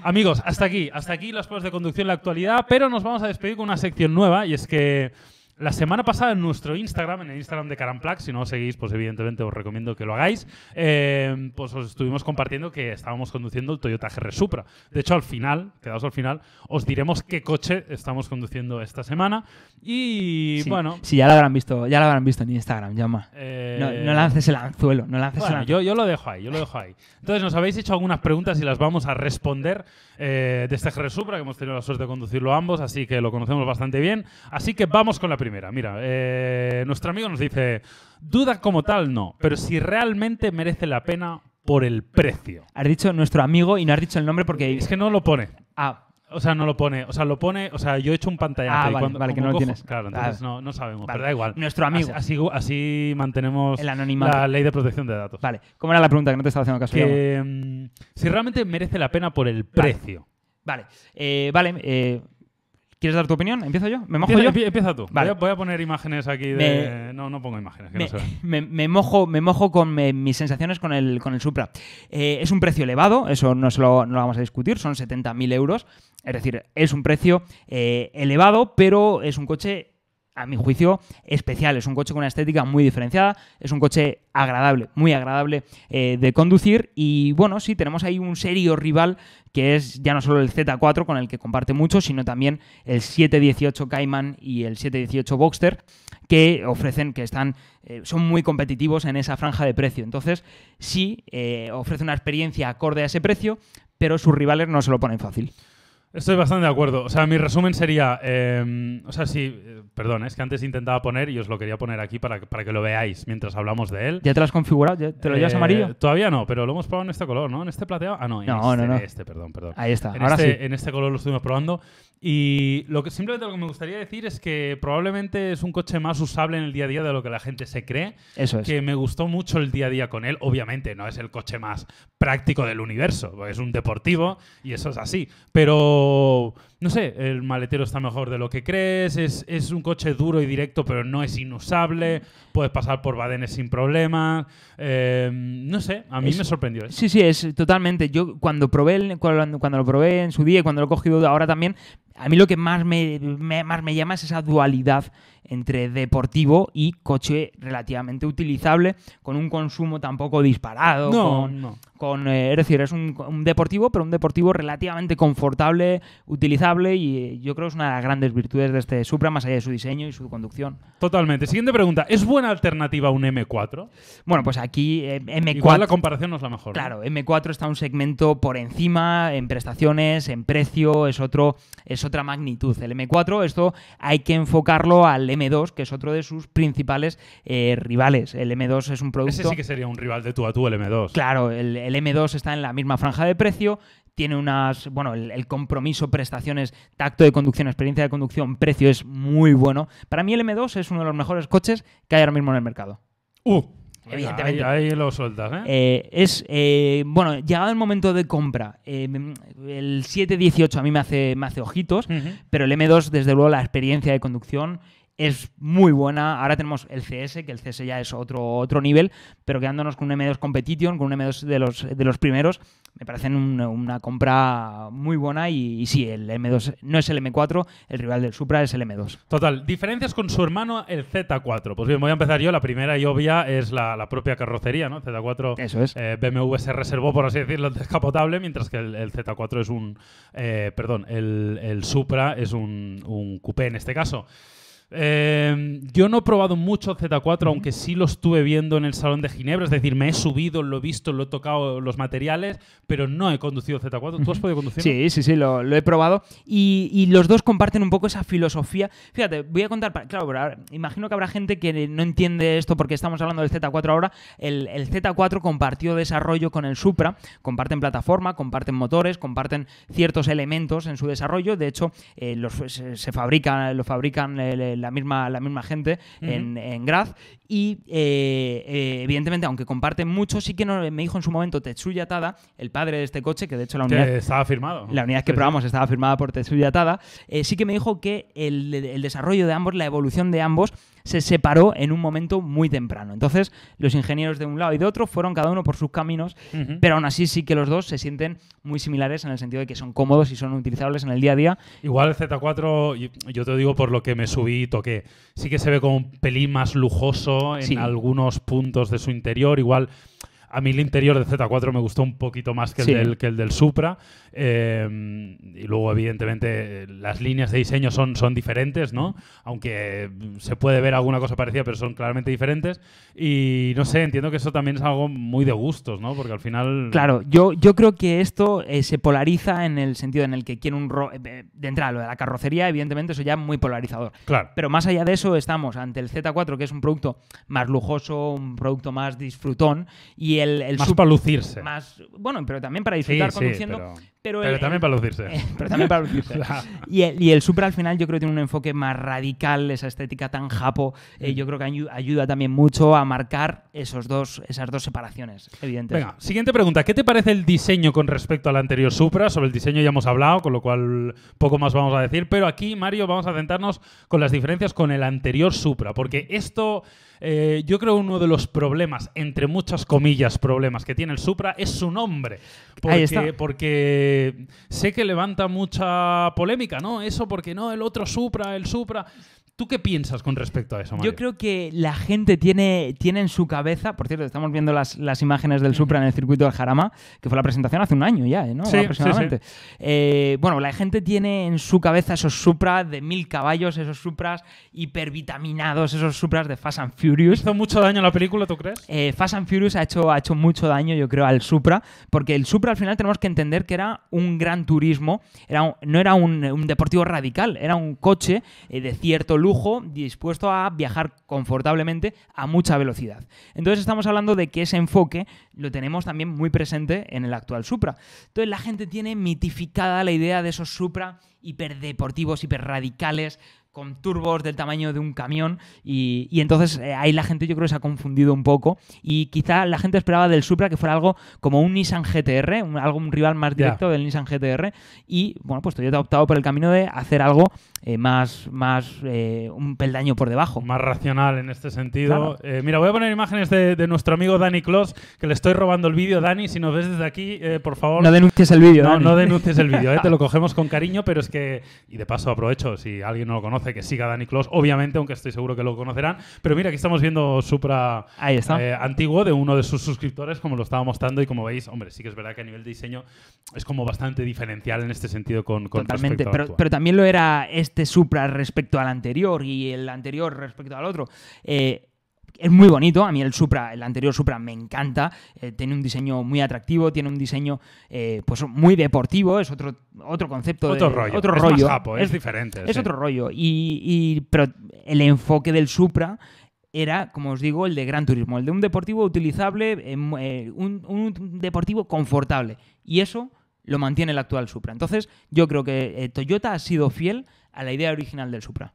[SPEAKER 1] amigos, hasta aquí. Hasta aquí los pruebas de conducción en la actualidad, pero nos vamos a despedir con una sección nueva y es que la semana pasada en nuestro Instagram, en el Instagram de Caramplac, si no seguís, pues evidentemente os recomiendo que lo hagáis, eh, pues os estuvimos compartiendo que estábamos conduciendo el Toyota GR Supra. De hecho, al final, quedaos al final, os diremos qué coche estamos conduciendo esta semana. Y bueno...
[SPEAKER 2] Sí, ya lo habrán visto, ya lo habrán visto en Instagram, ya Eh, no, lances el anzuelo, no lances el
[SPEAKER 1] anzuelo. Yo, yo, lo dejo ahí, yo lo dejo ahí. Entonces, nos habéis hecho algunas preguntas y las vamos a responder eh, de este GR Supra, que hemos tenido la suerte de conducirlo ambos, así que lo conocemos bastante bien. Así que vamos con la primera. Mira, eh, nuestro amigo nos dice, duda como tal no, pero si realmente merece la pena por el precio. Has dicho nuestro amigo y no has dicho el nombre porque... Es que no lo pone. Ah, o sea, no lo pone. O sea, lo pone. O sea, yo he hecho un pantallazo. Ah, vale, cuando, vale, que no lo tienes. Claro, ah. entonces no, sabemos, pero da igual. Nuestro amigo. Así, así, mantenemos la ley de protección de datos. Vale.
[SPEAKER 2] ¿Cómo era la pregunta que no te estaba haciendo caso? Mm,
[SPEAKER 1] si realmente merece la pena por el precio. Vale, eh, vale. Eh, ¿Quieres dar tu opinión? ¿Empiezo yo? ¿Me mojo yo? Empieza tú. Voy, a, poner imágenes aquí de... no, no pongo imágenes.
[SPEAKER 2] me, mojo, me mojo con mis sensaciones con el, con el Supra. Eh, es un precio elevado, eso no, lo, vamos a discutir, son 70.000 euros. Es decir, es un precio eh, elevado, pero es un coche a mi juicio, especial. Es un coche con una estética muy diferenciada, es un coche agradable, muy agradable eh, de conducir. Y bueno, sí, tenemos ahí un serio rival que es ya no solo el Z4 con el que comparte mucho, sino también el 718 Cayman y el 718 Boxster, que ofrecen, que están, eh, son muy competitivos en esa franja de precio. Entonces, sí, eh, ofrece una experiencia acorde a ese precio, pero sus rivales no se lo ponen fácil.
[SPEAKER 1] Estoy bastante de acuerdo. O sea, mi resumen sería. Em, o sea, sí, eh, perdón, es que antes intentaba poner y os lo quería poner aquí para, para que lo veáis mientras hablamos de él.
[SPEAKER 2] ¿Ya te lo has configurado? ¿Te lo llevas eh, amarillo?
[SPEAKER 1] Todavía no, pero lo hemos probado en este color, ¿no? En este plateado. Ah, no, en no, este, no, este, perdón, perdón. Ahí está. Ahora este, sí. en este color lo estuvimos probando y lo que, simplemente lo que me gustaría decir es que probablemente es un coche más usable en el día a día de lo que la gente se cree. Eso es. Que me gustó mucho el día a día con él. Obviamente no es el coche más práctico del universo, es un deportivo y eso es así. Pero no sé, el maletero está mejor de lo que crees, es, un coche duro y directo, pero no es inusable, puedes pasar por badenes sin problemas, em, no sé, a mí me sorprendió. Eso. ¿eh? Sí, sí,
[SPEAKER 2] es totalmente. Yo cuando probé, cuando, cuando, lo probé en su día y cuando lo he cogido ahora también, a mí lo que más me, más me llama es esa dualidad entre deportivo y coche relativamente utilizable, con un consumo tampoco disparado. No, no con, eh, es decir, es un, deportivo, pero un deportivo relativamente confortable, utilizable y eh, yo creo que es una de las grandes virtudes de este Supra, más allá de su diseño y su conducción. Totalmente. Siguiente pregunta, ¿es buena
[SPEAKER 1] alternativa a un M4?
[SPEAKER 2] Bueno, pues aquí eh, M4... Igual la comparación no es la mejor. Claro, M4 está un segmento por encima en prestaciones, en precio, es, otro, es otra magnitud. El M4, esto hay que enfocarlo al M2, que es otro de sus principales rivales. El M2 es un producto... Ese sí que sería un rival de tú a tú, el M2. Claro, el el M2 está en la misma franja de precio, tiene unas, bueno, el, compromiso, prestaciones, tacto de conducción, experiencia de conducción, precio es muy bueno. Para mí el M2 es uno de los mejores coches que hay ahora mismo en el mercado. Uh, Evidentemente.
[SPEAKER 1] Ahí, lo sueltas, ¿eh?
[SPEAKER 2] eh es, eh, bueno, llegado el momento de compra, eh, el 718 a mí me hace, ojitos, pero el M2, desde luego, la experiencia de conducción es muy buena. Ahora tenemos el CS, que el CS ya es otro, otro nivel, pero quedándonos con un M2 Competition, con un M2 de los, de los primeros, me parecen una compra muy buena y, sí, el M2 no es el M4, el rival del Supra es el M2.
[SPEAKER 1] Total, diferencias con su hermano el Z4. Pues bien, voy a empezar yo. La primera y obvia es la, propia carrocería, ¿no? Z4 Eso es. Eh, BMW se reservó, por así decirlo, el descapotable, mientras que el, Z4 es un... Eh, perdón, el, Supra es un, un coupé en este caso. Em, yo no he probado mucho Z4, aunque sí lo estuve viendo en el Salón de Ginebra. Es decir, me he subido, lo he visto, lo he tocado los materiales, pero no he conducido Z4. ¿Tú has podido conducir? Sí,
[SPEAKER 2] sí, sí, lo, he probado. Y, los dos comparten un poco esa filosofía. Fíjate, voy a contar. claro, imagino que habrá gente que no entiende esto porque estamos hablando del Z4 ahora. El, Z4 compartió desarrollo con el Supra. Comparten plataforma, comparten motores, comparten ciertos elementos en su desarrollo. De hecho, eh, se, fabrican, lo fabrican el la, misma, la misma gente en, Graz Y eh, eh, evidentemente, aunque comparten mucho, sí que me dijo en su momento Tetsuya Tada, el padre de este coche, que de hecho la unidad. Que estaba firmado. La unidad que probamos estaba firmada por Tetsuya Tada. Eh, sí que me dijo que el desarrollo de ambos, la evolución de ambos, se separó en un momento muy temprano. Entonces, los ingenieros de un lado y de otro fueron cada uno por sus caminos, pero aún así sí
[SPEAKER 1] que los dos se sienten muy similares en el sentido de que son cómodos y son utilizables en el día a día. Igual el Z4, yo te digo por lo que me subí y toqué, sí que se ve como un pelín más lujoso en algunos puntos de su interior, igual a mí el interior de Z4 me gustó un poquito más que el, del, Supra. Eh, y luego, evidentemente, las líneas de diseño son, son diferentes, ¿no? Aunque se puede ver alguna cosa parecida, pero son claramente diferentes. Y no sé, entiendo que eso también es algo muy de gustos, ¿no? Porque al final... Claro, yo,
[SPEAKER 2] yo creo que esto eh, se polariza en el sentido en el que quiere un... Eh, de entrada, lo de la carrocería, evidentemente, eso ya es muy polarizador. Claro. Pero más allá de eso, estamos ante el Z4, que es un producto más lujoso, un producto más disfrutón, y el, más para lucirse. Más, bueno, pero también para disfrutar sí, conduciendo. Pero, también para lucirse. y, el, Supra al final yo creo que tiene un enfoque más radical, esa estética tan japo. Eh, mm. yo creo que ayuda también mucho a marcar esos dos, esas dos separaciones evidentemente
[SPEAKER 1] siguiente pregunta. ¿Qué te parece el diseño con respecto al anterior Supra? Sobre el diseño ya hemos hablado, con lo cual poco más vamos a decir. Pero aquí, Mario, vamos a centrarnos con las diferencias con el anterior Supra. Porque esto, eh, yo creo uno de los problemas, entre muchas comillas problemas que tiene el Supra, es su nombre. porque sé que levanta mucha polémica, ¿no? Eso porque no, el otro Supra, el Supra. ¿Tú qué piensas con respecto a eso, Mario? Yo
[SPEAKER 2] creo que la gente tiene, tiene en su cabeza, por cierto, estamos viendo las, las imágenes del Supra en el circuito del Jarama, que fue la presentación hace un año ya, ¿eh? ¿no? Sí, eh, bueno, la gente tiene en su cabeza esos Supra de mil caballos, esos Supras hipervitaminados, esos Supras de Fast and Furious. ¿Hizo mucho daño a la película, tú crees? Eh, Fast and Furious ha hecho, ha hecho mucho daño, yo creo, al Supra, porque el Supra al final tenemos que entender que era un gran turismo, era no era un, deportivo radical, era un coche eh, de cierto lujo dispuesto a viajar confortablemente a mucha velocidad. Entonces estamos hablando de que ese enfoque lo tenemos también muy presente en el actual Supra. Entonces la gente tiene mitificada la idea de esos Supra hiperdeportivos, hiperradicales, con turbos del tamaño de un camión y, entonces eh, ahí la gente yo creo se ha confundido un poco y quizá la gente esperaba del Supra que fuera algo como un Nissan GTR, un, rival más directo del Nissan GTR y bueno, pues Toyota ha optado por el camino de hacer algo
[SPEAKER 1] eh, más, más eh, un peldaño por debajo. Más racional en este sentido. mira, voy a poner imágenes de, nuestro amigo Dani Kloss, que le estoy robando el vídeo. Dani, si nos ves desde aquí, por favor... No denuncies el vídeo. No, no denuncies el vídeo, te lo cogemos con cariño, pero es que, y de paso aprovecho, si alguien no lo conoce, que siga Dani Kloss obviamente, aunque estoy seguro que lo conocerán. Pero mira, aquí estamos viendo Supra eh, antiguo de uno de sus suscriptores, como lo estaba mostrando, y como veis, hombre, sí que es verdad que a nivel de diseño es como bastante diferencial en este sentido con, con Totalmente, pero, pero,
[SPEAKER 2] también lo era este Supra respecto al anterior y el anterior respecto al otro. Eh, es muy bonito. A mí el Supra, el anterior Supra, me encanta. Eh, tiene un diseño muy atractivo, tiene un diseño eh, pues muy deportivo. Es otro, otro concepto. Otro de, rollo. Otro rollo. es, diferente. Es otro rollo. Y, pero el enfoque del Supra era, como os digo, el de gran turismo, el de un deportivo utilizable, eh, un deportivo confortable. Y eso lo mantiene el actual Supra. Entonces, yo creo que Toyota ha sido fiel a la idea original del Supra.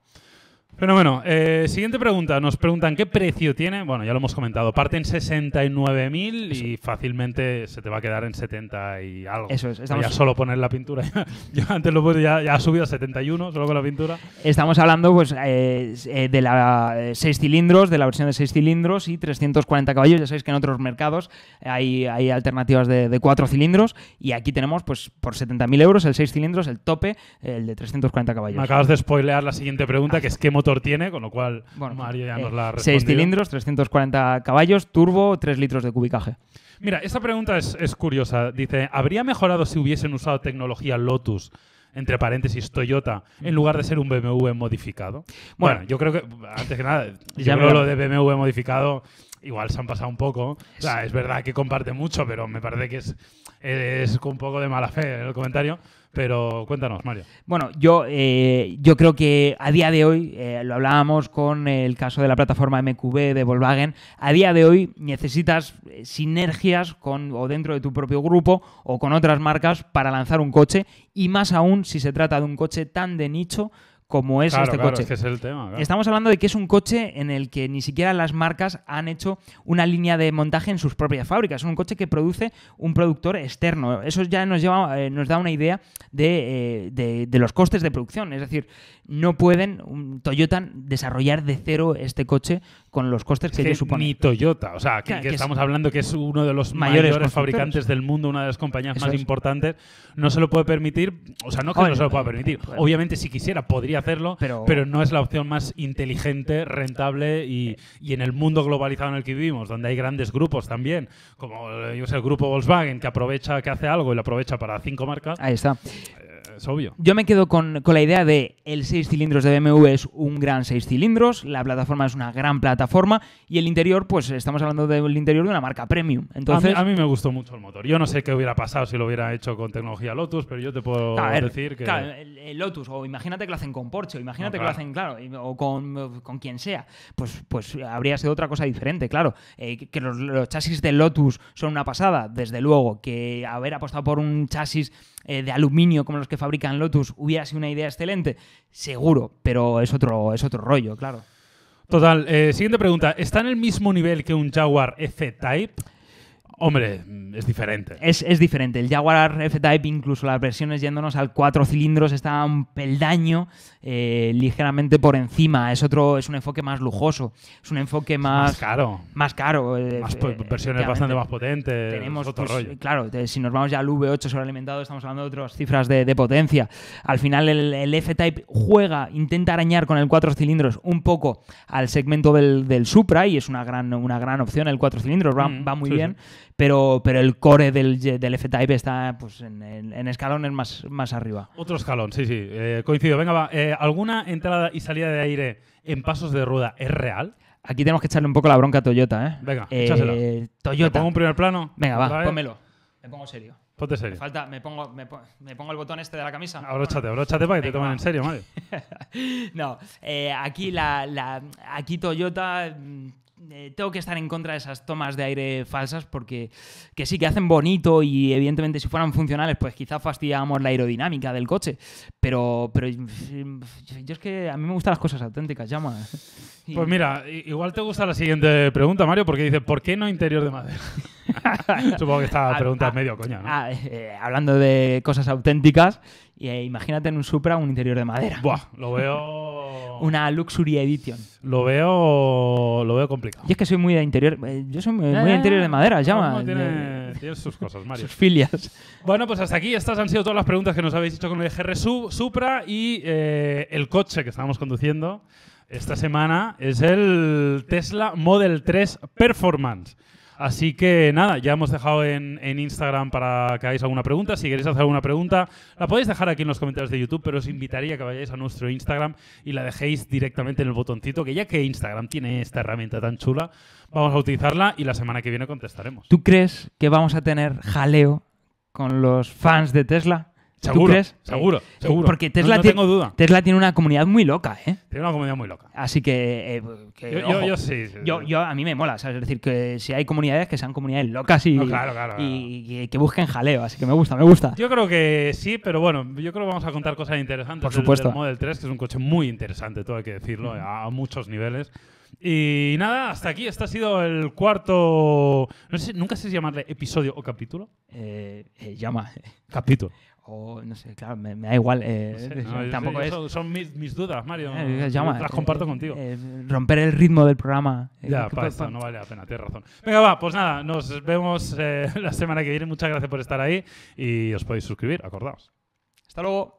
[SPEAKER 1] Bueno, Eh, siguiente pregunta. Nos preguntan qué precio tiene. Bueno, ya lo hemos comentado. Parte en 69.000 y fácilmente se te va a quedar en 70 y algo. Eso es. Estamos... Ya solo poner la pintura. Yo antes lo puse, ya, ya, ha subido a 71 solo con la pintura.
[SPEAKER 2] Estamos hablando pues eh, eh, de la 6 eh, cilindros, de la versión de 6 cilindros y 340 caballos. Ya sabéis que en otros mercados hay, hay alternativas de, 4 cilindros y aquí tenemos pues por 70.000 euros el 6 cilindros, el tope, el de 340 caballos. Me
[SPEAKER 1] acabas de spoilear la siguiente pregunta, que es qué moto tiene, con lo cual bueno, Mario ya nos eh, la ha 6 cilindros,
[SPEAKER 2] 340 caballos, turbo, 3 litros de cubicaje.
[SPEAKER 1] Mira, esta pregunta es, curiosa. Dice, ¿habría mejorado si hubiesen usado tecnología Lotus? entre paréntesis Toyota, en lugar de ser un BMW modificado. Bueno, yo creo que, antes que nada, ya me lo de BMW modificado, igual se han pasado un poco. O es verdad que comparte mucho, pero me parece que es, es, un poco de mala fe el comentario. Pero cuéntanos, Mario.
[SPEAKER 2] Bueno, yo, eh, yo creo que a día de hoy, eh, lo hablábamos con el caso de la plataforma MQB de Volkswagen, a día de hoy necesitas eh, sinergias con o dentro de tu propio grupo o con otras marcas para lanzar un coche y más aún si se trata de un coche tan de nicho como es este coche. Estamos hablando de que es un coche en el que ni siquiera las marcas han hecho una línea de montaje en sus propias fábricas. Es un coche que produce un productor externo. Eso ya nos, eh, da una idea eh, de, de, los costes de producción. Es decir, no pueden, Toyota, desarrollar de cero este coche con los costes que, que Ni Toyota, o sea, que, estamos hablando que es uno de los mayores, fabricantes del mundo, una de las compañías más
[SPEAKER 1] importantes, no se lo puede permitir, o sea, no que no se lo pueda permitir. Obviamente, si quisiera, podría hacerlo, pero, no es la opción más inteligente, rentable y, en el mundo globalizado en el que vivimos, donde hay grandes grupos también, como eh, el grupo Volkswagen, que aprovecha, que hace algo y lo aprovecha para cinco marcas. Ahí está. Eh, es obvio.
[SPEAKER 2] Yo me quedo con, la idea de el 6 cilindros de BMW es un gran 6 cilindros, la plataforma es una gran plataforma y el interior, pues estamos hablando del interior de una marca premium. Entonces, a mí,
[SPEAKER 1] me gustó mucho el motor. Yo no sé qué hubiera pasado si lo hubiera hecho con tecnología Lotus, pero yo te puedo decir que... Claro,
[SPEAKER 2] el, Lotus, o imagínate que lo hacen con Porsche, imagínate que lo hacen, claro, o con, quien sea,
[SPEAKER 1] pues, pues habría sido otra cosa
[SPEAKER 2] diferente, claro. Eh, que los, chasis de Lotus son una pasada, desde luego, que haber apostado por un chasis eh, de aluminio como los que fabrican Lotus hubiera sido una idea excelente? Seguro, pero es otro, es otro rollo, claro.
[SPEAKER 1] Total, eh, siguiente pregunta. ¿Está en el mismo nivel que un Jaguar F-Type? Hombre, es diferente. Es, diferente.
[SPEAKER 2] El Jaguar F-Type, incluso las versiones yéndonos al cuatro cilindros, está un peldaño eh, ligeramente por encima. Es otro, es un enfoque más lujoso. Es un enfoque más. Más caro. Más caro. Eh, más versiones bastante más potentes. Tenemos otro pues, Claro, si nos vamos ya al V8 sobrealimentado, estamos hablando de otras cifras de, potencia. Al final, el, F-Type juega, intenta arañar con el cuatro cilindros un poco al segmento del, Supra y es una gran, una gran opción el cuatro cilindros. Va, mm, muy bien pero, pero el core del, del F-Type
[SPEAKER 1] está pues, en, en, escalones más, más arriba. Otro escalón, sí, sí, eh, coincido. Venga, va, eh, ¿alguna entrada y salida de aire en pasos de rueda es real? Aquí tenemos que echarle un poco la
[SPEAKER 2] bronca a Toyota, ¿eh? Venga, eh, échasela. Toyota. ¿Te pongo un primer plano? Venga, va, pónmelo. Me pongo serio.
[SPEAKER 1] Ponte serio. Me falta,
[SPEAKER 2] me pongo, me, pongo, el botón este de la camisa. Abróchate, abróchate para que te tomen en serio, madre. no, eh, aquí, la, aquí Toyota mm, eh, tengo que estar en contra de esas tomas de aire falsas porque sí, que hacen bonito y evidentemente si fueran funcionales, pues quizá fastidiamos la aerodinámica del coche. Pero, pero mm, mm,
[SPEAKER 1] yo es que a mí me gustan las cosas
[SPEAKER 2] auténticas, llama. Pues mira,
[SPEAKER 1] igual te gusta la siguiente pregunta, Mario, porque dice, ¿por qué no interior de madera? Supongo que esta pregunta es medio coña,
[SPEAKER 2] ¿no? Eh, hablando de cosas auténticas, eh, imagínate en un Supra un interior de madera. Buah, lo veo una Luxury Edition.
[SPEAKER 1] Lo veo, lo veo complicado. Y es que
[SPEAKER 2] soy muy de interior. Eh, yo soy muy, de interior de madera, llama. Tiene,
[SPEAKER 1] sus cosas, Mario. sus filias. Bueno, pues hasta aquí. Estas han sido todas las preguntas que nos habéis hecho con el GR Supra y eh, el coche que estábamos conduciendo esta semana es el Tesla Model 3 Performance. Así que nada, ya hemos dejado en, Instagram para que hagáis alguna pregunta. Si queréis hacer alguna pregunta, la podéis dejar aquí en los comentarios de YouTube, pero os invitaría a que vayáis a nuestro Instagram y la dejéis directamente en el botoncito, que ya que Instagram tiene esta herramienta tan chula, vamos a utilizarla y la semana que viene contestaremos.
[SPEAKER 2] ¿Tú crees que vamos a tener jaleo con los fans de Tesla?
[SPEAKER 1] Seguro, seguro, eh, eh, seguro. Porque Tesla,
[SPEAKER 2] Tesla tiene una comunidad muy loca, ¿eh? Tiene una comunidad muy loca. Así que... Eh, yo, yo, sí. yo, a mí me mola, ¿sabes? Es decir, que si hay comunidades que sean comunidades locas y, que busquen jaleo. Así que me gusta, me gusta.
[SPEAKER 1] Yo creo que sí, pero bueno, yo creo que vamos a contar cosas interesantes. Por supuesto. Del, Model 3, que es un coche muy interesante, todo hay que decirlo, a, muchos niveles. Y nada, hasta aquí. Este ha sido el cuarto. nunca sé si llamarle episodio o capítulo. llama. Capítulo.
[SPEAKER 2] O no sé, claro, me, da igual. Eh, eh, tampoco es...
[SPEAKER 1] Son, mis, dudas, Mario. Eh, las comparto contigo. romper el ritmo
[SPEAKER 2] del programa. Ya, para no
[SPEAKER 1] vale la pena, tienes razón. Venga, va, pues nada, nos vemos la semana que viene. Muchas gracias por estar ahí y os podéis suscribir, acordaos.
[SPEAKER 2] Hasta luego.